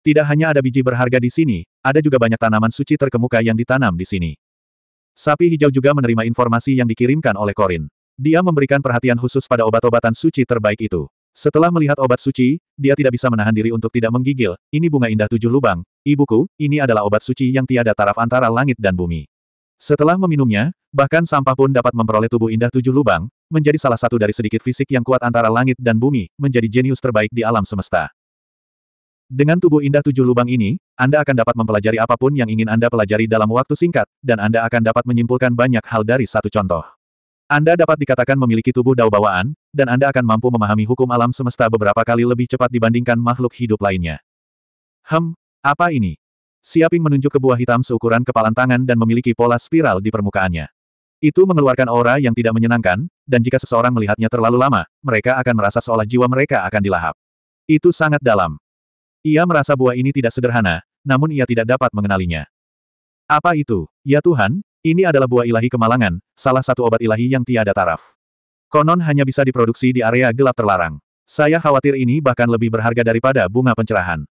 Tidak hanya ada biji berharga di sini, ada juga banyak tanaman suci terkemuka yang ditanam di sini. Sapi hijau juga menerima informasi yang dikirimkan oleh Korin. Dia memberikan perhatian khusus pada obat-obatan suci terbaik itu. Setelah melihat obat suci, dia tidak bisa menahan diri untuk tidak menggigil, ini bunga indah tujuh lubang, ibuku, ini adalah obat suci yang tiada taraf antara langit dan bumi. Setelah meminumnya, bahkan sampah pun dapat memperoleh tubuh indah tujuh lubang, menjadi salah satu dari sedikit fisik yang kuat antara langit dan bumi, menjadi jenius terbaik di alam semesta. Dengan tubuh indah tujuh lubang ini, Anda akan dapat mempelajari apapun yang ingin Anda pelajari dalam waktu singkat, dan Anda akan dapat menyimpulkan banyak hal dari satu contoh. Anda dapat dikatakan memiliki tubuh dao bawaan, dan Anda akan mampu memahami hukum alam semesta beberapa kali lebih cepat dibandingkan makhluk hidup lainnya. Hem, apa ini? Siaping menunjuk ke buah hitam seukuran kepalan tangan dan memiliki pola spiral di permukaannya. Itu mengeluarkan aura yang tidak menyenangkan, dan jika seseorang melihatnya terlalu lama, mereka akan merasa seolah jiwa mereka akan dilahap. Itu sangat dalam. Ia merasa buah ini tidak sederhana, namun ia tidak dapat mengenalinya. Apa itu? Ya Tuhan, ini adalah buah ilahi kemalangan, salah satu obat ilahi yang tiada taraf. Konon hanya bisa diproduksi di area gelap terlarang. Saya khawatir ini bahkan lebih berharga daripada bunga pencerahan.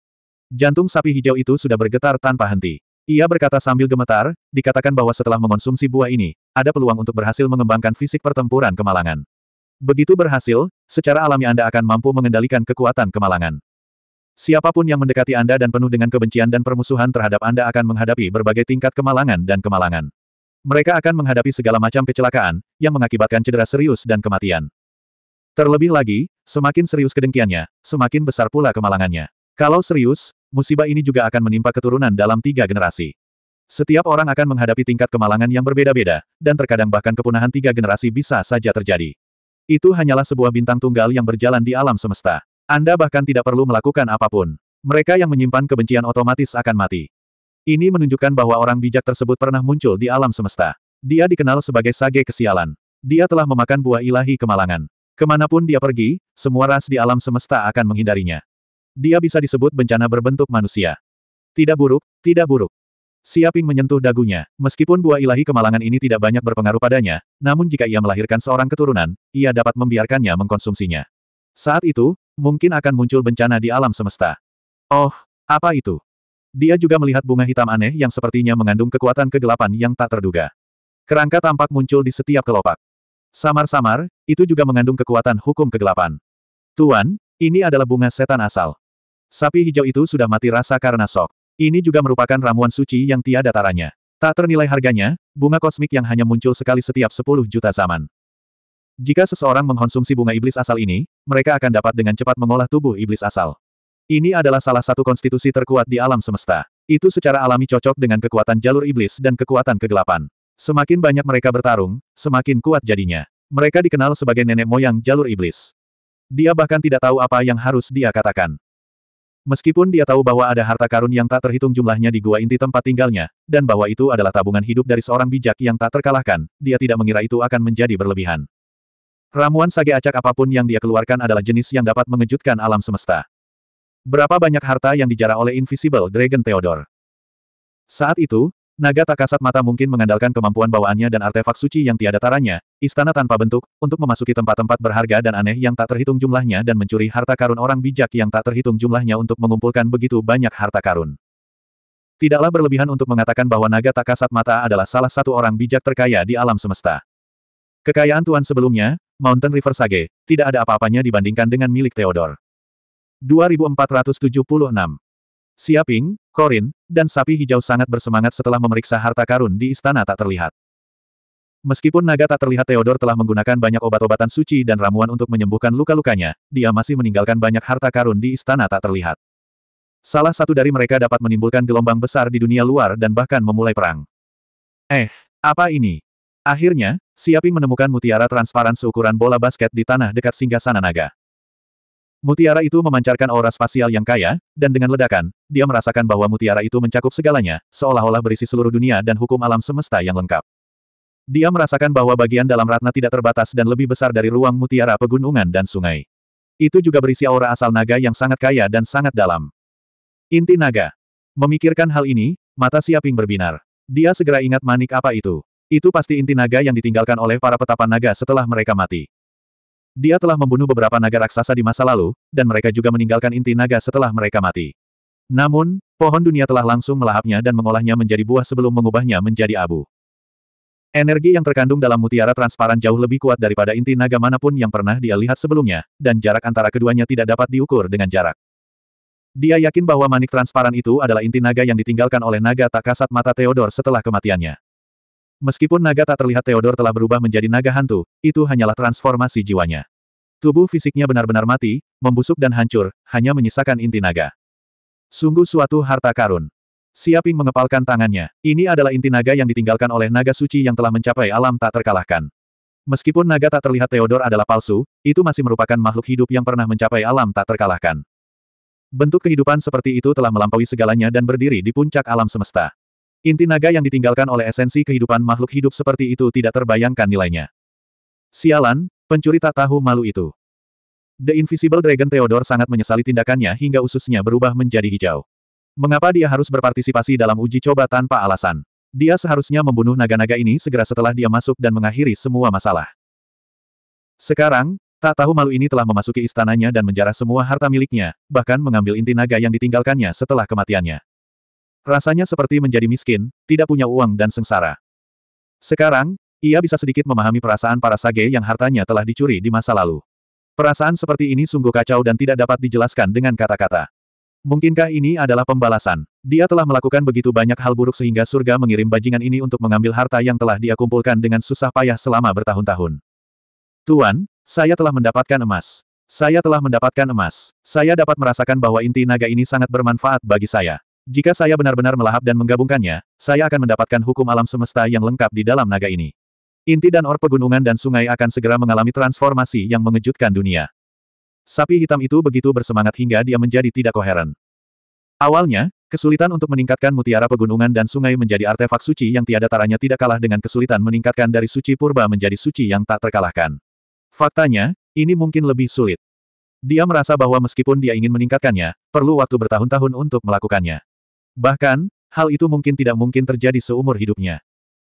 Jantung sapi hijau itu sudah bergetar tanpa henti. Ia berkata sambil gemetar, dikatakan bahwa setelah mengonsumsi buah ini, ada peluang untuk berhasil mengembangkan fisik pertempuran kemalangan. Begitu berhasil, secara alami Anda akan mampu mengendalikan kekuatan kemalangan. Siapapun yang mendekati Anda dan penuh dengan kebencian dan permusuhan terhadap Anda akan menghadapi berbagai tingkat kemalangan dan kemalangan. Mereka akan menghadapi segala macam kecelakaan, yang mengakibatkan cedera serius dan kematian. Terlebih lagi, semakin serius kedengkiannya, semakin besar pula kemalangannya. Kalau serius, musibah ini juga akan menimpa keturunan dalam tiga generasi. Setiap orang akan menghadapi tingkat kemalangan yang berbeda-beda, dan terkadang bahkan kepunahan tiga generasi bisa saja terjadi. Itu hanyalah sebuah bintang tunggal yang berjalan di alam semesta. Anda bahkan tidak perlu melakukan apapun. Mereka yang menyimpan kebencian otomatis akan mati. Ini menunjukkan bahwa orang bijak tersebut pernah muncul di alam semesta. Dia dikenal sebagai sage kesialan. Dia telah memakan buah ilahi kemalangan. Kemanapun dia pergi, semua ras di alam semesta akan menghindarinya. Dia bisa disebut bencana berbentuk manusia. Tidak buruk, tidak buruk. Siaping menyentuh dagunya. Meskipun buah ilahi kemalangan ini tidak banyak berpengaruh padanya, namun jika ia melahirkan seorang keturunan, ia dapat membiarkannya mengkonsumsinya. Saat itu, mungkin akan muncul bencana di alam semesta. Oh, apa itu? Dia juga melihat bunga hitam aneh yang sepertinya mengandung kekuatan kegelapan yang tak terduga. Kerangka tampak muncul di setiap kelopak. Samar-samar, itu juga mengandung kekuatan hukum kegelapan. Tuan, ini adalah bunga setan asal. Sapi hijau itu sudah mati rasa karena sok. Ini juga merupakan ramuan suci yang tiada taranya. Tak ternilai harganya, bunga kosmik yang hanya muncul sekali setiap 10 juta zaman. Jika seseorang mengkonsumsi bunga iblis asal ini, mereka akan dapat dengan cepat mengolah tubuh iblis asal. Ini adalah salah satu konstitusi terkuat di alam semesta. Itu secara alami cocok dengan kekuatan jalur iblis dan kekuatan kegelapan. Semakin banyak mereka bertarung, semakin kuat jadinya. Mereka dikenal sebagai nenek moyang jalur iblis. Dia bahkan tidak tahu apa yang harus dia katakan. Meskipun dia tahu bahwa ada harta karun yang tak terhitung jumlahnya di gua inti tempat tinggalnya, dan bahwa itu adalah tabungan hidup dari seorang bijak yang tak terkalahkan, dia tidak mengira itu akan menjadi berlebihan. Ramuan sage acak apapun yang dia keluarkan adalah jenis yang dapat mengejutkan alam semesta. Berapa banyak harta yang dijarah oleh Invisible Dragon Theodore? Saat itu, Naga tak kasat mata mungkin mengandalkan kemampuan bawaannya dan artefak suci yang tiada taranya, istana tanpa bentuk, untuk memasuki tempat-tempat berharga dan aneh yang tak terhitung jumlahnya dan mencuri harta karun orang bijak yang tak terhitung jumlahnya untuk mengumpulkan begitu banyak harta karun. Tidaklah berlebihan untuk mengatakan bahwa naga tak kasat mata adalah salah satu orang bijak terkaya di alam semesta. Kekayaan Tuan sebelumnya, Mountain River Sage, tidak ada apa-apanya dibandingkan dengan milik Theodore. 2476 Siaping, Korin, dan sapi hijau sangat bersemangat setelah memeriksa harta karun di istana tak terlihat. Meskipun naga tak terlihat Theodor telah menggunakan banyak obat-obatan suci dan ramuan untuk menyembuhkan luka-lukanya, dia masih meninggalkan banyak harta karun di istana tak terlihat. Salah satu dari mereka dapat menimbulkan gelombang besar di dunia luar dan bahkan memulai perang. Eh, apa ini? Akhirnya, Siaping menemukan mutiara transparan seukuran bola basket di tanah dekat singgasana naga. Mutiara itu memancarkan aura spasial yang kaya, dan dengan ledakan, dia merasakan bahwa mutiara itu mencakup segalanya, seolah-olah berisi seluruh dunia dan hukum alam semesta yang lengkap. Dia merasakan bahwa bagian dalam ratna tidak terbatas dan lebih besar dari ruang mutiara pegunungan dan sungai. Itu juga berisi aura asal naga yang sangat kaya dan sangat dalam. Inti naga. Memikirkan hal ini, mata Siaping berbinar. Dia segera ingat manik apa itu. Itu pasti inti naga yang ditinggalkan oleh para petapa naga setelah mereka mati. Dia telah membunuh beberapa naga raksasa di masa lalu, dan mereka juga meninggalkan inti naga setelah mereka mati. Namun, pohon dunia telah langsung melahapnya dan mengolahnya menjadi buah sebelum mengubahnya menjadi abu. Energi yang terkandung dalam mutiara transparan jauh lebih kuat daripada inti naga manapun yang pernah dia lihat sebelumnya, dan jarak antara keduanya tidak dapat diukur dengan jarak. Dia yakin bahwa manik transparan itu adalah inti naga yang ditinggalkan oleh naga tak kasat mata Theodore setelah kematiannya. Meskipun naga tak terlihat Theodor telah berubah menjadi naga hantu, itu hanyalah transformasi jiwanya. Tubuh fisiknya benar-benar mati, membusuk dan hancur, hanya menyisakan inti naga. Sungguh suatu harta karun. Siaping mengepalkan tangannya. Ini adalah inti naga yang ditinggalkan oleh naga suci yang telah mencapai alam tak terkalahkan. Meskipun naga tak terlihat Theodor adalah palsu, itu masih merupakan makhluk hidup yang pernah mencapai alam tak terkalahkan. Bentuk kehidupan seperti itu telah melampaui segalanya dan berdiri di puncak alam semesta. Inti naga yang ditinggalkan oleh esensi kehidupan makhluk hidup seperti itu tidak terbayangkan nilainya. Sialan, pencuri tak tahu malu itu. The Invisible Dragon Theodore sangat menyesali tindakannya hingga ususnya berubah menjadi hijau. Mengapa dia harus berpartisipasi dalam uji coba tanpa alasan? Dia seharusnya membunuh naga-naga ini segera setelah dia masuk dan mengakhiri semua masalah. Sekarang, tak tahu malu ini telah memasuki istananya dan menjarah semua harta miliknya, bahkan mengambil inti naga yang ditinggalkannya setelah kematiannya. Rasanya seperti menjadi miskin, tidak punya uang dan sengsara. Sekarang, ia bisa sedikit memahami perasaan para sage yang hartanya telah dicuri di masa lalu. Perasaan seperti ini sungguh kacau dan tidak dapat dijelaskan dengan kata-kata. Mungkinkah ini adalah pembalasan? Dia telah melakukan begitu banyak hal buruk sehingga surga mengirim bajingan ini untuk mengambil harta yang telah dia kumpulkan dengan susah payah selama bertahun-tahun. Tuan, saya telah mendapatkan emas. Saya telah mendapatkan emas. Saya dapat merasakan bahwa inti naga ini sangat bermanfaat bagi saya. Jika saya benar-benar melahap dan menggabungkannya, saya akan mendapatkan hukum alam semesta yang lengkap di dalam naga ini. Inti dan or pegunungan dan sungai akan segera mengalami transformasi yang mengejutkan dunia. Sapi hitam itu begitu bersemangat hingga dia menjadi tidak koheren. Awalnya, kesulitan untuk meningkatkan mutiara pegunungan dan sungai menjadi artefak suci yang tiada taranya tidak kalah dengan kesulitan meningkatkan dari suci purba menjadi suci yang tak terkalahkan. Faktanya, ini mungkin lebih sulit. Dia merasa bahwa meskipun dia ingin meningkatkannya, perlu waktu bertahun-tahun untuk melakukannya. Bahkan, hal itu mungkin tidak mungkin terjadi seumur hidupnya.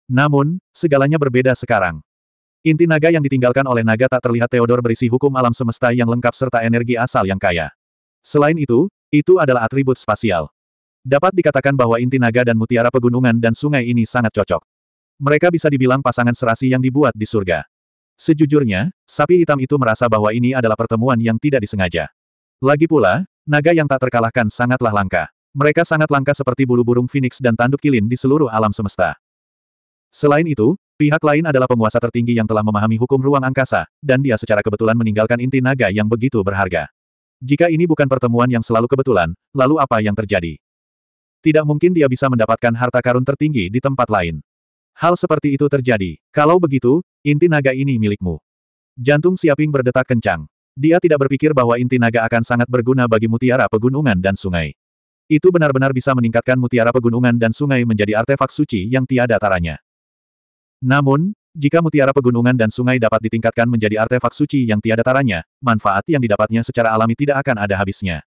Namun, segalanya berbeda sekarang. Inti naga yang ditinggalkan oleh naga tak terlihat Theodor berisi hukum alam semesta yang lengkap serta energi asal yang kaya. Selain itu, itu adalah atribut spasial. Dapat dikatakan bahwa inti naga dan mutiara pegunungan dan sungai ini sangat cocok. Mereka bisa dibilang pasangan serasi yang dibuat di surga. Sejujurnya, sapi hitam itu merasa bahwa ini adalah pertemuan yang tidak disengaja. Lagi pula, naga yang tak terkalahkan sangatlah langka. Mereka sangat langka seperti bulu burung phoenix dan tanduk kilin di seluruh alam semesta. Selain itu, pihak lain adalah penguasa tertinggi yang telah memahami hukum ruang angkasa, dan dia secara kebetulan meninggalkan inti naga yang begitu berharga. Jika ini bukan pertemuan yang selalu kebetulan, lalu apa yang terjadi? Tidak mungkin dia bisa mendapatkan harta karun tertinggi di tempat lain. Hal seperti itu terjadi. Kalau begitu, inti naga ini milikmu. Jantung Siaping berdetak kencang. Dia tidak berpikir bahwa inti naga akan sangat berguna bagi mutiara pegunungan dan sungai. Itu benar-benar bisa meningkatkan mutiara pegunungan dan sungai menjadi artefak suci yang tiada taranya. Namun, jika mutiara pegunungan dan sungai dapat ditingkatkan menjadi artefak suci yang tiada taranya, manfaat yang didapatnya secara alami tidak akan ada habisnya.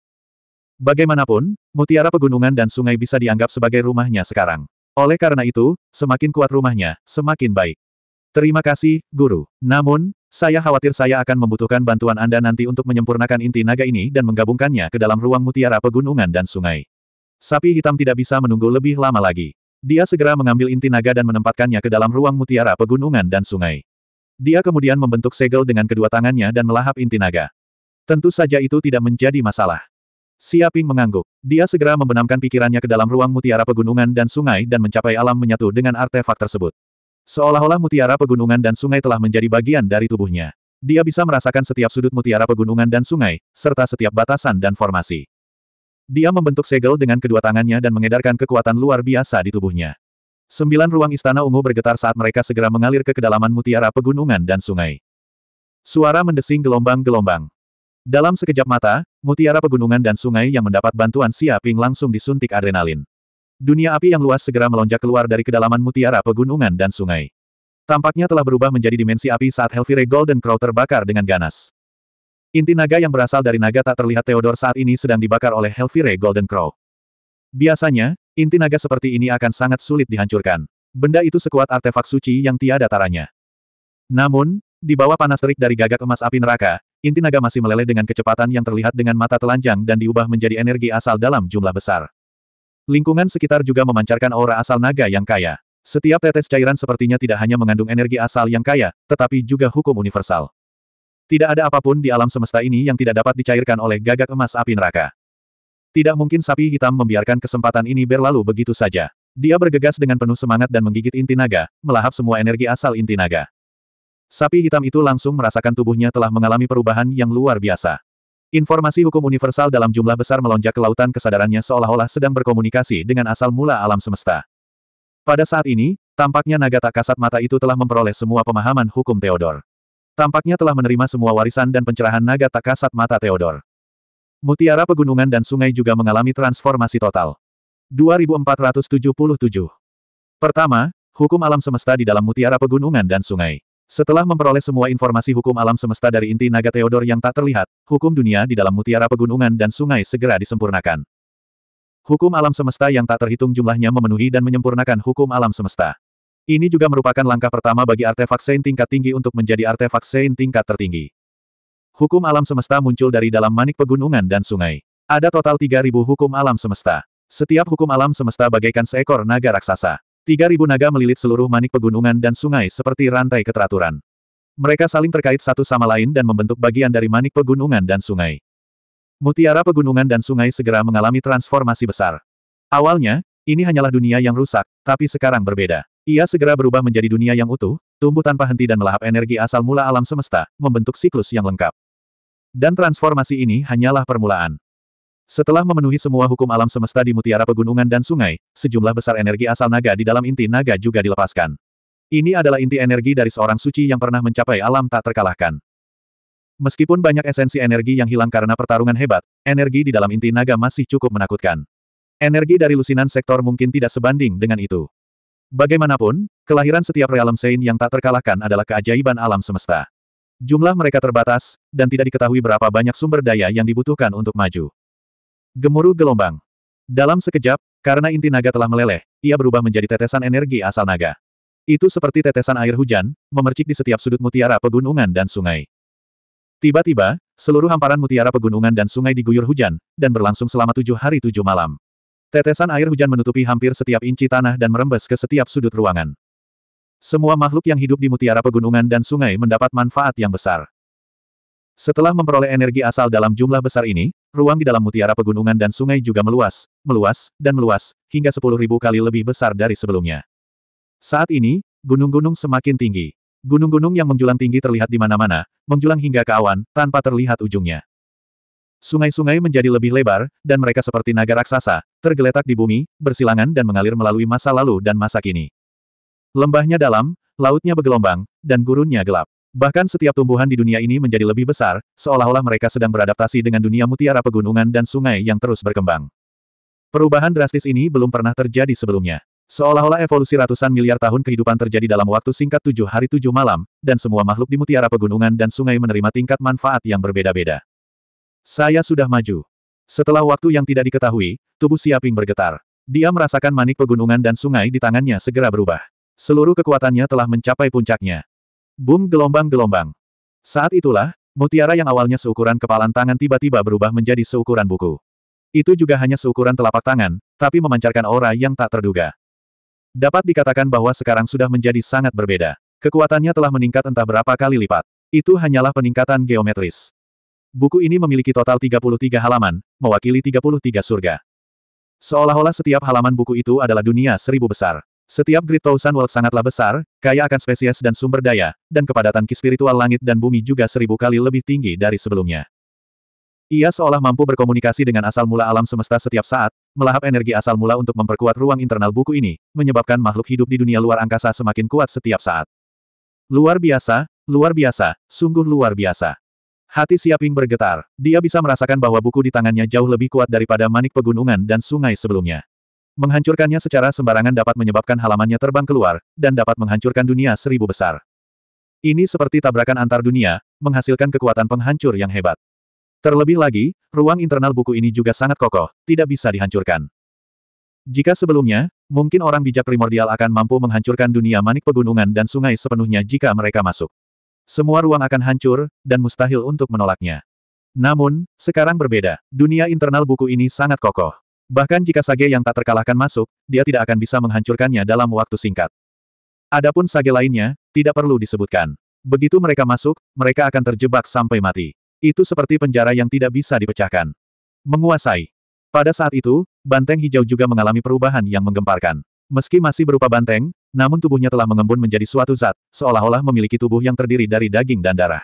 Bagaimanapun, mutiara pegunungan dan sungai bisa dianggap sebagai rumahnya sekarang. Oleh karena itu, semakin kuat rumahnya, semakin baik. Terima kasih, Guru. Namun, saya khawatir saya akan membutuhkan bantuan Anda nanti untuk menyempurnakan inti naga ini dan menggabungkannya ke dalam ruang mutiara pegunungan dan sungai. Sapi hitam tidak bisa menunggu lebih lama lagi. Dia segera mengambil inti naga dan menempatkannya ke dalam ruang mutiara pegunungan dan sungai. Dia kemudian membentuk segel dengan kedua tangannya dan melahap inti naga. Tentu saja itu tidak menjadi masalah. Siaping mengangguk. Dia segera membenamkan pikirannya ke dalam ruang mutiara pegunungan dan sungai dan mencapai alam menyatu dengan artefak tersebut. Seolah-olah mutiara pegunungan dan sungai telah menjadi bagian dari tubuhnya. Dia bisa merasakan setiap sudut mutiara pegunungan dan sungai, serta setiap batasan dan formasi. Dia membentuk segel dengan kedua tangannya dan mengedarkan kekuatan luar biasa di tubuhnya. Sembilan ruang istana ungu bergetar saat mereka segera mengalir ke kedalaman mutiara pegunungan dan sungai. Suara mendesing gelombang-gelombang. Dalam sekejap mata, mutiara pegunungan dan sungai yang mendapat bantuan Xia Ping langsung disuntik adrenalin. Dunia api yang luas segera melonjak keluar dari kedalaman mutiara pegunungan dan sungai. Tampaknya telah berubah menjadi dimensi api saat Helvire Golden Crow terbakar dengan ganas. Inti naga yang berasal dari naga tak terlihat Theodore saat ini sedang dibakar oleh Helvire Golden Crow. Biasanya, inti naga seperti ini akan sangat sulit dihancurkan. Benda itu sekuat artefak suci yang tiada taranya. Namun, di bawah panas terik dari gagak emas api neraka, inti naga masih meleleh dengan kecepatan yang terlihat dengan mata telanjang dan diubah menjadi energi asal dalam jumlah besar. Lingkungan sekitar juga memancarkan aura asal naga yang kaya. Setiap tetes cairan sepertinya tidak hanya mengandung energi asal yang kaya, tetapi juga hukum universal. Tidak ada apapun di alam semesta ini yang tidak dapat dicairkan oleh gagak emas api neraka. Tidak mungkin sapi hitam membiarkan kesempatan ini berlalu begitu saja. Dia bergegas dengan penuh semangat dan menggigit inti naga, melahap semua energi asal inti naga. Sapi hitam itu langsung merasakan tubuhnya telah mengalami perubahan yang luar biasa. Informasi hukum universal dalam jumlah besar melonjak ke lautan kesadarannya seolah-olah sedang berkomunikasi dengan asal mula alam semesta. Pada saat ini, tampaknya naga tak kasat mata itu telah memperoleh semua pemahaman hukum Theodor. Tampaknya telah menerima semua warisan dan pencerahan naga tak kasat mata Theodor. Mutiara pegunungan dan sungai juga mengalami transformasi total. 2477 Pertama, hukum alam semesta di dalam mutiara pegunungan dan sungai. Setelah memperoleh semua informasi hukum alam semesta dari inti naga Theodor yang tak terlihat, hukum dunia di dalam mutiara pegunungan dan sungai segera disempurnakan. Hukum alam semesta yang tak terhitung jumlahnya memenuhi dan menyempurnakan hukum alam semesta. Ini juga merupakan langkah pertama bagi artefak saint tingkat tinggi untuk menjadi artefak saint tingkat tertinggi. Hukum alam semesta muncul dari dalam manik pegunungan dan sungai. Ada total 3.000 hukum alam semesta. Setiap hukum alam semesta bagaikan seekor naga raksasa. 3.000 naga melilit seluruh manik pegunungan dan sungai seperti rantai keteraturan. Mereka saling terkait satu sama lain dan membentuk bagian dari manik pegunungan dan sungai. Mutiara pegunungan dan sungai segera mengalami transformasi besar. Awalnya, ini hanyalah dunia yang rusak, tapi sekarang berbeda. Ia segera berubah menjadi dunia yang utuh, tumbuh tanpa henti dan melahap energi asal mula alam semesta, membentuk siklus yang lengkap. Dan transformasi ini hanyalah permulaan. Setelah memenuhi semua hukum alam semesta di mutiara pegunungan dan sungai, sejumlah besar energi asal naga di dalam inti naga juga dilepaskan. Ini adalah inti energi dari seorang suci yang pernah mencapai alam tak terkalahkan. Meskipun banyak esensi energi yang hilang karena pertarungan hebat, energi di dalam inti naga masih cukup menakutkan. Energi dari lusinan sektor mungkin tidak sebanding dengan itu. Bagaimanapun, kelahiran setiap realem Sein yang tak terkalahkan adalah keajaiban alam semesta. Jumlah mereka terbatas, dan tidak diketahui berapa banyak sumber daya yang dibutuhkan untuk maju. Gemuruh gelombang. Dalam sekejap, karena inti naga telah meleleh, ia berubah menjadi tetesan energi asal naga. Itu seperti tetesan air hujan, memercik di setiap sudut mutiara pegunungan dan sungai. Tiba-tiba, seluruh hamparan mutiara pegunungan dan sungai diguyur hujan, dan berlangsung selama tujuh hari tujuh malam. Tetesan air hujan menutupi hampir setiap inci tanah dan merembes ke setiap sudut ruangan. Semua makhluk yang hidup di mutiara pegunungan dan sungai mendapat manfaat yang besar. Setelah memperoleh energi asal dalam jumlah besar ini, ruang di dalam mutiara pegunungan dan sungai juga meluas, meluas, dan meluas, hingga 10.000 kali lebih besar dari sebelumnya. Saat ini, gunung-gunung semakin tinggi. Gunung-gunung yang menjulang tinggi terlihat di mana-mana, menjulang hingga ke awan, tanpa terlihat ujungnya. Sungai-sungai menjadi lebih lebar, dan mereka seperti naga raksasa, tergeletak di bumi, bersilangan dan mengalir melalui masa lalu dan masa kini. Lembahnya dalam, lautnya bergelombang, dan gurunnya gelap. Bahkan setiap tumbuhan di dunia ini menjadi lebih besar, seolah-olah mereka sedang beradaptasi dengan dunia mutiara pegunungan dan sungai yang terus berkembang. Perubahan drastis ini belum pernah terjadi sebelumnya. Seolah-olah evolusi ratusan miliar tahun kehidupan terjadi dalam waktu singkat tujuh hari tujuh malam, dan semua makhluk di mutiara pegunungan dan sungai menerima tingkat manfaat yang berbeda-beda. Saya sudah maju. Setelah waktu yang tidak diketahui, tubuh Siaping bergetar. Dia merasakan manik pegunungan dan sungai di tangannya segera berubah. Seluruh kekuatannya telah mencapai puncaknya. Boom gelombang-gelombang. Saat itulah, mutiara yang awalnya seukuran kepalan tangan tiba-tiba berubah menjadi seukuran buku. Itu juga hanya seukuran telapak tangan, tapi memancarkan aura yang tak terduga. Dapat dikatakan bahwa sekarang sudah menjadi sangat berbeda. Kekuatannya telah meningkat entah berapa kali lipat. Itu hanyalah peningkatan geometris. Buku ini memiliki total 33 halaman, mewakili 33 surga. Seolah-olah setiap halaman buku itu adalah dunia seribu besar. Setiap Great Thousand World sangatlah besar, kaya akan spesies dan sumber daya, dan kepadatan ki spiritual langit dan bumi juga seribu kali lebih tinggi dari sebelumnya. Ia seolah mampu berkomunikasi dengan asal mula alam semesta setiap saat, melahap energi asal mula untuk memperkuat ruang internal buku ini, menyebabkan makhluk hidup di dunia luar angkasa semakin kuat setiap saat. Luar biasa, luar biasa, sungguh luar biasa. Hati Siaping bergetar. Dia bisa merasakan bahwa buku di tangannya jauh lebih kuat daripada manik pegunungan dan sungai sebelumnya. Menghancurkannya secara sembarangan dapat menyebabkan halamannya terbang keluar, dan dapat menghancurkan dunia seribu besar. Ini seperti tabrakan antar dunia, menghasilkan kekuatan penghancur yang hebat. Terlebih lagi, ruang internal buku ini juga sangat kokoh, tidak bisa dihancurkan. Jika sebelumnya, mungkin orang bijak primordial akan mampu menghancurkan dunia manik pegunungan dan sungai sepenuhnya jika mereka masuk. Semua ruang akan hancur, dan mustahil untuk menolaknya. Namun, sekarang berbeda. Dunia internal buku ini sangat kokoh. Bahkan jika sage yang tak terkalahkan masuk, dia tidak akan bisa menghancurkannya dalam waktu singkat. Adapun sage lainnya, tidak perlu disebutkan. Begitu mereka masuk, mereka akan terjebak sampai mati. Itu seperti penjara yang tidak bisa dipecahkan. Menguasai. Pada saat itu, banteng hijau juga mengalami perubahan yang menggemparkan. Meski masih berupa banteng, namun tubuhnya telah mengembun menjadi suatu zat, seolah-olah memiliki tubuh yang terdiri dari daging dan darah.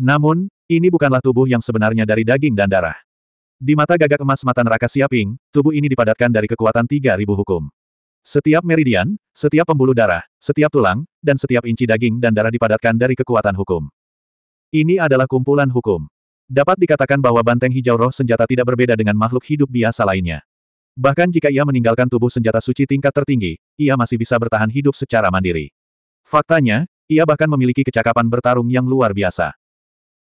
Namun, ini bukanlah tubuh yang sebenarnya dari daging dan darah. Di mata gagak emas mata neraka Siaping, tubuh ini dipadatkan dari kekuatan 3.000 hukum. Setiap meridian, setiap pembuluh darah, setiap tulang, dan setiap inci daging dan darah dipadatkan dari kekuatan hukum. Ini adalah kumpulan hukum. Dapat dikatakan bahwa banteng hijau roh senjata tidak berbeda dengan makhluk hidup biasa lainnya. Bahkan jika ia meninggalkan tubuh senjata suci tingkat tertinggi, ia masih bisa bertahan hidup secara mandiri. Faktanya, ia bahkan memiliki kecakapan bertarung yang luar biasa.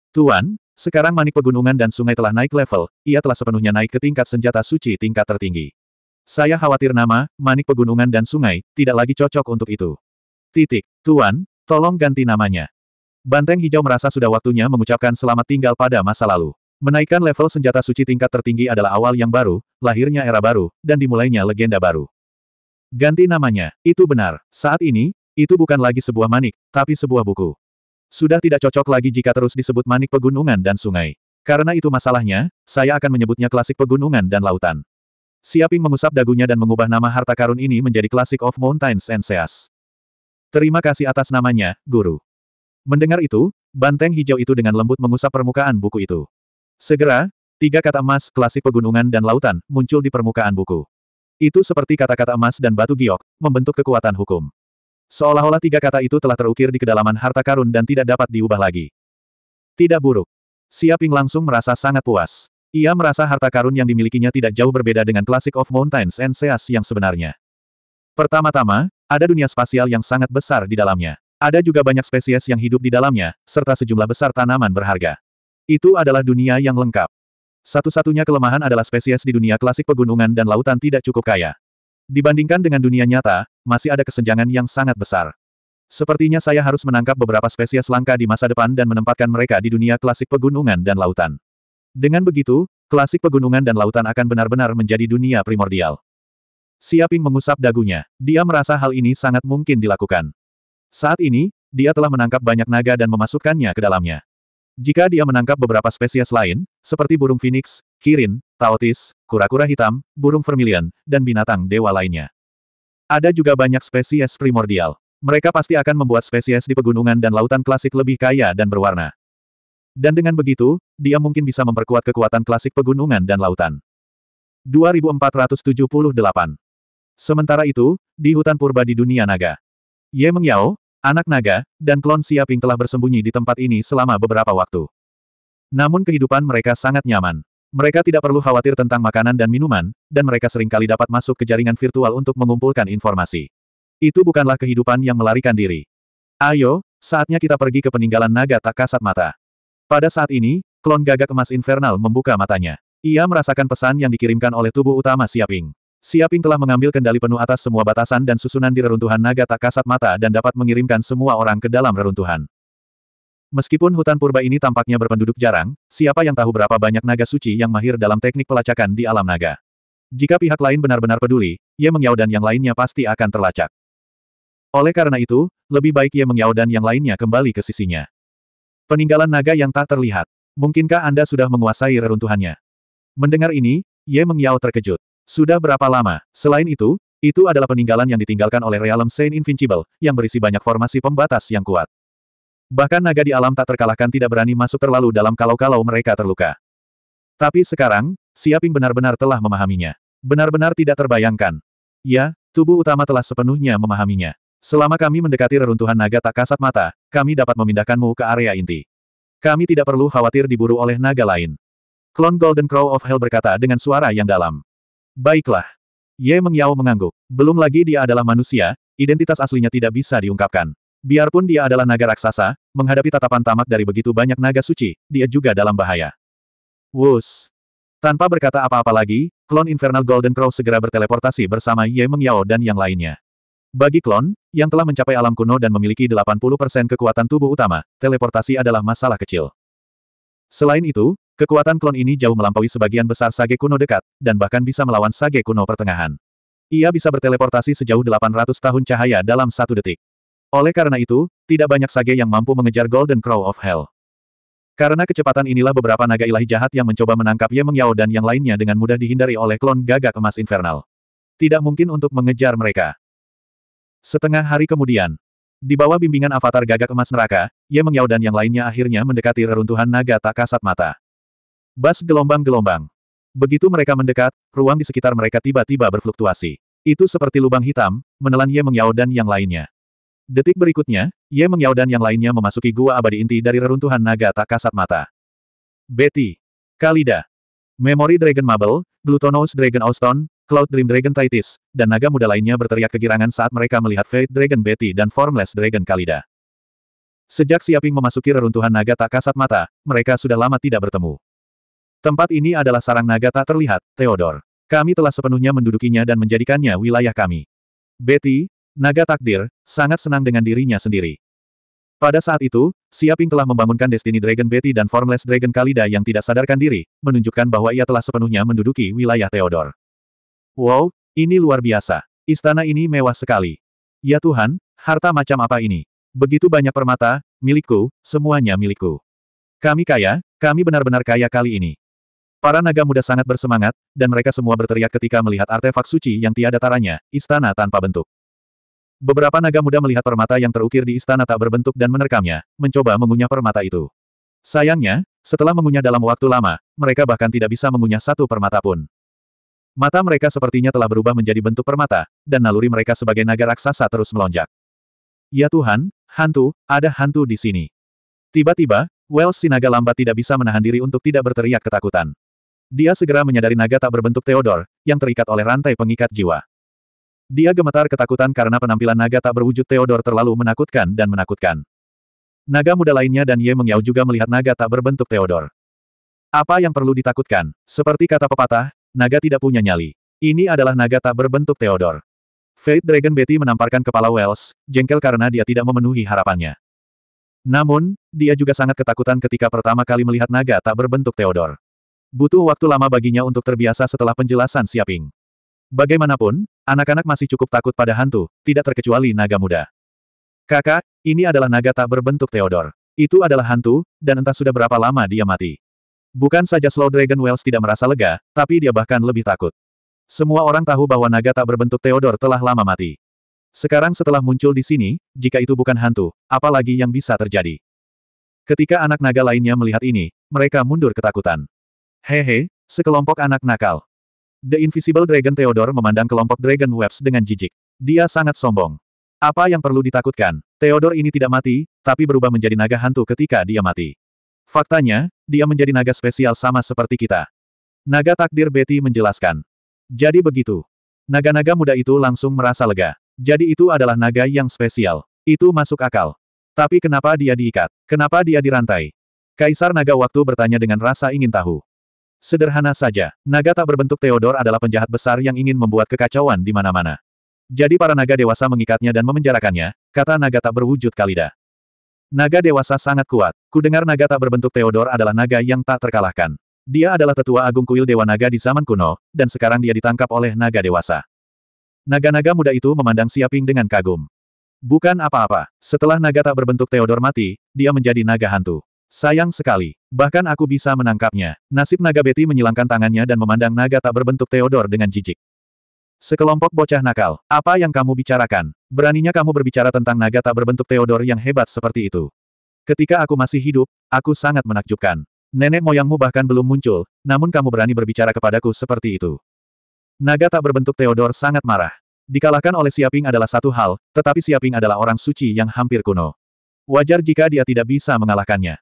Tuan, sekarang manik pegunungan dan sungai telah naik level, ia telah sepenuhnya naik ke tingkat senjata suci tingkat tertinggi. Saya khawatir nama, manik pegunungan dan sungai, tidak lagi cocok untuk itu. Titik, Tuan, tolong ganti namanya. Banteng hijau merasa sudah waktunya mengucapkan selamat tinggal pada masa lalu. Menaikkan level senjata suci tingkat tertinggi adalah awal yang baru, lahirnya era baru, dan dimulainya legenda baru. Ganti namanya, itu benar. Saat ini, itu bukan lagi sebuah manik, tapi sebuah buku. Sudah tidak cocok lagi jika terus disebut manik pegunungan dan sungai. Karena itu masalahnya, saya akan menyebutnya klasik pegunungan dan lautan. Siaping mengusap dagunya dan mengubah nama harta karun ini menjadi klasik of mountains and seas. Terima kasih atas namanya, guru. Mendengar itu, banteng hijau itu dengan lembut mengusap permukaan buku itu. Segera, tiga kata emas klasik pegunungan dan lautan muncul di permukaan buku. Itu seperti kata-kata emas dan batu giok, membentuk kekuatan hukum. Seolah-olah tiga kata itu telah terukir di kedalaman harta karun dan tidak dapat diubah lagi. Tidak buruk. Siaping langsung merasa sangat puas. Ia merasa harta karun yang dimilikinya tidak jauh berbeda dengan Classic of Mountains and Seas yang sebenarnya. Pertama-tama, ada dunia spasial yang sangat besar di dalamnya. Ada juga banyak spesies yang hidup di dalamnya, serta sejumlah besar tanaman berharga. Itu adalah dunia yang lengkap. Satu-satunya kelemahan adalah spesies di dunia klasik pegunungan dan lautan tidak cukup kaya. Dibandingkan dengan dunia nyata, masih ada kesenjangan yang sangat besar. Sepertinya saya harus menangkap beberapa spesies langka di masa depan dan menempatkan mereka di dunia klasik pegunungan dan lautan. Dengan begitu, klasik pegunungan dan lautan akan benar-benar menjadi dunia primordial. Siaping mengusap dagunya. Dia merasa hal ini sangat mungkin dilakukan. Saat ini, dia telah menangkap banyak naga dan memasukkannya ke dalamnya. Jika dia menangkap beberapa spesies lain, seperti burung phoenix, kirin, taotis, kura-kura hitam, burung vermilion, dan binatang dewa lainnya. Ada juga banyak spesies primordial. Mereka pasti akan membuat spesies di pegunungan dan lautan klasik lebih kaya dan berwarna. Dan dengan begitu, dia mungkin bisa memperkuat kekuatan klasik pegunungan dan lautan. 2478 Sementara itu, di hutan purba di dunia naga, Ye Mengyao, anak naga, dan klon Siaping telah bersembunyi di tempat ini selama beberapa waktu. Namun kehidupan mereka sangat nyaman. Mereka tidak perlu khawatir tentang makanan dan minuman, dan mereka seringkali dapat masuk ke jaringan virtual untuk mengumpulkan informasi. Itu bukanlah kehidupan yang melarikan diri. Ayo, saatnya kita pergi ke peninggalan naga tak kasat mata. Pada saat ini, klon gagak emas infernal membuka matanya. Ia merasakan pesan yang dikirimkan oleh tubuh utama Siaping. Siaping telah mengambil kendali penuh atas semua batasan dan susunan di reruntuhan naga tak kasat mata dan dapat mengirimkan semua orang ke dalam reruntuhan. Meskipun hutan purba ini tampaknya berpenduduk jarang, siapa yang tahu berapa banyak naga suci yang mahir dalam teknik pelacakan di alam naga. Jika pihak lain benar-benar peduli, Ye Mengyao dan yang lainnya pasti akan terlacak. Oleh karena itu, lebih baik Ye Mengyao dan yang lainnya kembali ke sisinya. Peninggalan naga yang tak terlihat. Mungkinkah Anda sudah menguasai reruntuhannya? Mendengar ini, Ye Mengyao terkejut. Sudah berapa lama? Selain itu, itu adalah peninggalan yang ditinggalkan oleh Realm Saint Invincible, yang berisi banyak formasi pembatas yang kuat. Bahkan naga di alam tak terkalahkan tidak berani masuk terlalu dalam kalau-kalau mereka terluka. Tapi sekarang, Siaping benar-benar telah memahaminya. Benar-benar tidak terbayangkan. Ya, tubuh utama telah sepenuhnya memahaminya. Selama kami mendekati reruntuhan naga tak kasat mata, kami dapat memindahkanmu ke area inti. Kami tidak perlu khawatir diburu oleh naga lain. Klon Golden Crow of Hell berkata dengan suara yang dalam. Baiklah. Ye Mengyao mengangguk. Belum lagi dia adalah manusia, identitas aslinya tidak bisa diungkapkan. Biarpun dia adalah naga raksasa, menghadapi tatapan tamak dari begitu banyak naga suci, dia juga dalam bahaya. Wus. Tanpa berkata apa-apa lagi, klon Infernal Golden Crow segera berteleportasi bersama Ye Mengyao dan yang lainnya. Bagi klon, yang telah mencapai alam kuno dan memiliki 80% kekuatan tubuh utama, teleportasi adalah masalah kecil. Selain itu, Kekuatan klon ini jauh melampaui sebagian besar Sage kuno dekat, dan bahkan bisa melawan Sage kuno pertengahan. Ia bisa berteleportasi sejauh 800 tahun cahaya dalam satu detik. Oleh karena itu, tidak banyak Sage yang mampu mengejar Golden Crow of Hell. Karena kecepatan inilah beberapa naga ilahi jahat yang mencoba menangkap Ye Meng dan yang lainnya dengan mudah dihindari oleh klon gagak emas infernal. Tidak mungkin untuk mengejar mereka. Setengah hari kemudian, di bawah bimbingan avatar gagak emas neraka, Ye Meng dan yang lainnya akhirnya mendekati reruntuhan naga tak kasat mata. Bas gelombang-gelombang. Begitu mereka mendekat, ruang di sekitar mereka tiba-tiba berfluktuasi. Itu seperti lubang hitam, menelan Ye Mengyao dan yang lainnya. Detik berikutnya, Ye Mengyao dan yang lainnya memasuki gua abadi inti dari reruntuhan naga tak kasat mata. Betty. Kalida. Memory Dragon Marble, Glutonous Dragon Austin, Cloud Dream Dragon Titus, dan naga muda lainnya berteriak kegirangan saat mereka melihat Fate Dragon Betty dan Formless Dragon Kalida. Sejak Siaping memasuki reruntuhan naga tak kasat mata, mereka sudah lama tidak bertemu. Tempat ini adalah sarang naga tak terlihat, Theodor. Kami telah sepenuhnya mendudukinya dan menjadikannya wilayah kami. Betty, naga takdir, sangat senang dengan dirinya sendiri. Pada saat itu, Siaping telah membangunkan Destiny Dragon Betty dan Formless Dragon Kalida yang tidak sadarkan diri, menunjukkan bahwa ia telah sepenuhnya menduduki wilayah Theodor. Wow, ini luar biasa. Istana ini mewah sekali. Ya Tuhan, harta macam apa ini? Begitu banyak permata, milikku, semuanya milikku. Kami kaya, kami benar-benar kaya kali ini. Para naga muda sangat bersemangat, dan mereka semua berteriak ketika melihat artefak suci yang tiada taranya, istana tanpa bentuk. Beberapa naga muda melihat permata yang terukir di istana tak berbentuk dan menerkamnya, mencoba mengunyah permata itu. Sayangnya, setelah mengunyah dalam waktu lama, mereka bahkan tidak bisa mengunyah satu permata pun. Mata mereka sepertinya telah berubah menjadi bentuk permata, dan naluri mereka sebagai naga raksasa terus melonjak. Ya Tuhan, hantu, ada hantu di sini. Tiba-tiba, Wells sinaga naga lambat tidak bisa menahan diri untuk tidak berteriak ketakutan. Dia segera menyadari naga tak berbentuk Theodor, yang terikat oleh rantai pengikat jiwa. Dia gemetar ketakutan karena penampilan naga tak berwujud Theodor terlalu menakutkan dan menakutkan. Naga muda lainnya dan Ye Mengyao juga melihat naga tak berbentuk Theodor. Apa yang perlu ditakutkan? Seperti kata pepatah, naga tidak punya nyali. Ini adalah naga tak berbentuk Theodor. Fate Dragon Betty menamparkan kepala Wells, jengkel karena dia tidak memenuhi harapannya. Namun, dia juga sangat ketakutan ketika pertama kali melihat naga tak berbentuk Theodore. Butuh waktu lama baginya untuk terbiasa setelah penjelasan Siaping. Bagaimanapun, anak-anak masih cukup takut pada hantu, tidak terkecuali naga muda. Kakak, ini adalah naga tak berbentuk Theodor. Itu adalah hantu, dan entah sudah berapa lama dia mati. Bukan saja Slow Dragon Wells tidak merasa lega, tapi dia bahkan lebih takut. Semua orang tahu bahwa naga tak berbentuk Theodor telah lama mati. Sekarang setelah muncul di sini, jika itu bukan hantu, apalagi yang bisa terjadi? Ketika anak naga lainnya melihat ini, mereka mundur ketakutan. Hehe, sekelompok anak nakal. The Invisible Dragon Theodore memandang kelompok Dragon Webs dengan jijik. Dia sangat sombong. Apa yang perlu ditakutkan? Theodore ini tidak mati, tapi berubah menjadi naga hantu ketika dia mati. Faktanya, dia menjadi naga spesial sama seperti kita. Naga takdir Betty menjelaskan. Jadi begitu. Naga-naga muda itu langsung merasa lega. Jadi itu adalah naga yang spesial. Itu masuk akal. Tapi kenapa dia diikat? Kenapa dia dirantai? Kaisar Naga Waktu bertanya dengan rasa ingin tahu. Sederhana saja, naga tak berbentuk Theodor adalah penjahat besar yang ingin membuat kekacauan di mana-mana. Jadi para naga dewasa mengikatnya dan memenjarakannya, kata naga tak berwujud Kalida. Naga dewasa sangat kuat. Kudengar naga tak berbentuk Theodor adalah naga yang tak terkalahkan. Dia adalah tetua agung kuil Dewa Naga di zaman kuno, dan sekarang dia ditangkap oleh naga dewasa. Naga-naga muda itu memandang Siaping dengan kagum. Bukan apa-apa, setelah naga tak berbentuk Theodor mati, dia menjadi naga hantu. Sayang sekali. Bahkan aku bisa menangkapnya. Nasib naga Betty menyilangkan tangannya dan memandang naga tak berbentuk Theodore dengan jijik. Sekelompok bocah nakal, apa yang kamu bicarakan? Beraninya kamu berbicara tentang naga tak berbentuk Theodore yang hebat seperti itu. Ketika aku masih hidup, aku sangat menakjubkan. Nenek moyangmu bahkan belum muncul, namun kamu berani berbicara kepadaku seperti itu. Naga tak berbentuk Theodore sangat marah. Dikalahkan oleh Siaping adalah satu hal, tetapi Siaping adalah orang suci yang hampir kuno. Wajar jika dia tidak bisa mengalahkannya.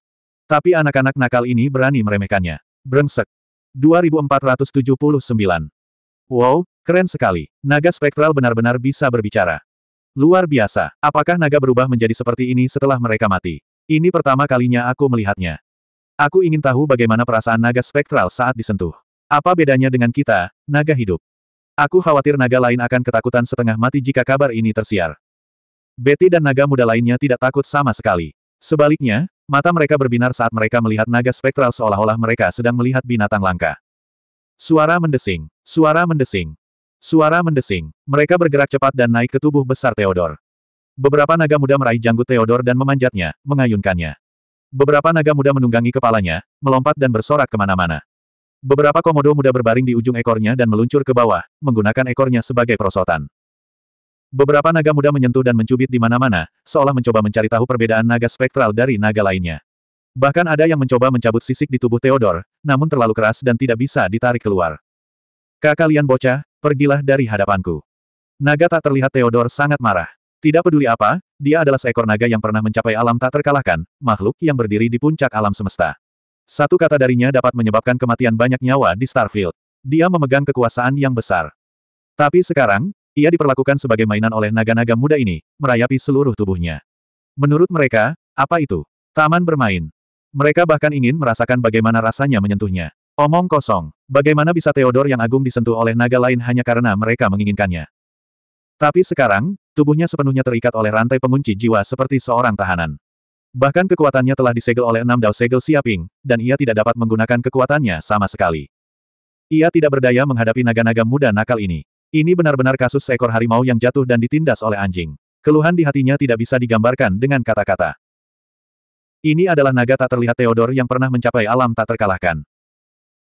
Tapi anak-anak nakal ini berani meremehkannya. Brengsek. 2479. Wow, keren sekali. Naga spektral benar-benar bisa berbicara. Luar biasa. Apakah naga berubah menjadi seperti ini setelah mereka mati? Ini pertama kalinya aku melihatnya. Aku ingin tahu bagaimana perasaan naga spektral saat disentuh. Apa bedanya dengan kita, naga hidup? Aku khawatir naga lain akan ketakutan setengah mati jika kabar ini tersiar. Betty dan naga muda lainnya tidak takut sama sekali. Sebaliknya, Mata mereka berbinar saat mereka melihat naga spektral seolah-olah mereka sedang melihat binatang langka. Suara mendesing, suara mendesing, suara mendesing. Mereka bergerak cepat dan naik ke tubuh besar Theodor. Beberapa naga muda meraih janggut Theodor dan memanjatnya, mengayunkannya. Beberapa naga muda menunggangi kepalanya, melompat dan bersorak kemana-mana. Beberapa komodo muda berbaring di ujung ekornya dan meluncur ke bawah, menggunakan ekornya sebagai perosotan. Beberapa naga muda menyentuh dan mencubit di mana-mana, seolah mencoba mencari tahu perbedaan naga spektral dari naga lainnya. Bahkan ada yang mencoba mencabut sisik di tubuh Theodor, namun terlalu keras dan tidak bisa ditarik keluar. Kak kalian bocah, pergilah dari hadapanku. Naga tak terlihat Theodor sangat marah. Tidak peduli apa, dia adalah seekor naga yang pernah mencapai alam tak terkalahkan, makhluk yang berdiri di puncak alam semesta. Satu kata darinya dapat menyebabkan kematian banyak nyawa di Starfield. Dia memegang kekuasaan yang besar. Tapi sekarang, ia diperlakukan sebagai mainan oleh naga-naga muda ini, merayapi seluruh tubuhnya. Menurut mereka, apa itu? Taman bermain. Mereka bahkan ingin merasakan bagaimana rasanya menyentuhnya. Omong kosong, bagaimana bisa Theodor yang agung disentuh oleh naga lain hanya karena mereka menginginkannya. Tapi sekarang, tubuhnya sepenuhnya terikat oleh rantai pengunci jiwa seperti seorang tahanan. Bahkan kekuatannya telah disegel oleh enam dao segel siaping, dan ia tidak dapat menggunakan kekuatannya sama sekali. Ia tidak berdaya menghadapi naga-naga muda nakal ini. Ini benar-benar kasus seekor harimau yang jatuh dan ditindas oleh anjing. Keluhan di hatinya tidak bisa digambarkan dengan kata-kata. Ini adalah naga tak terlihat Theodor yang pernah mencapai alam tak terkalahkan.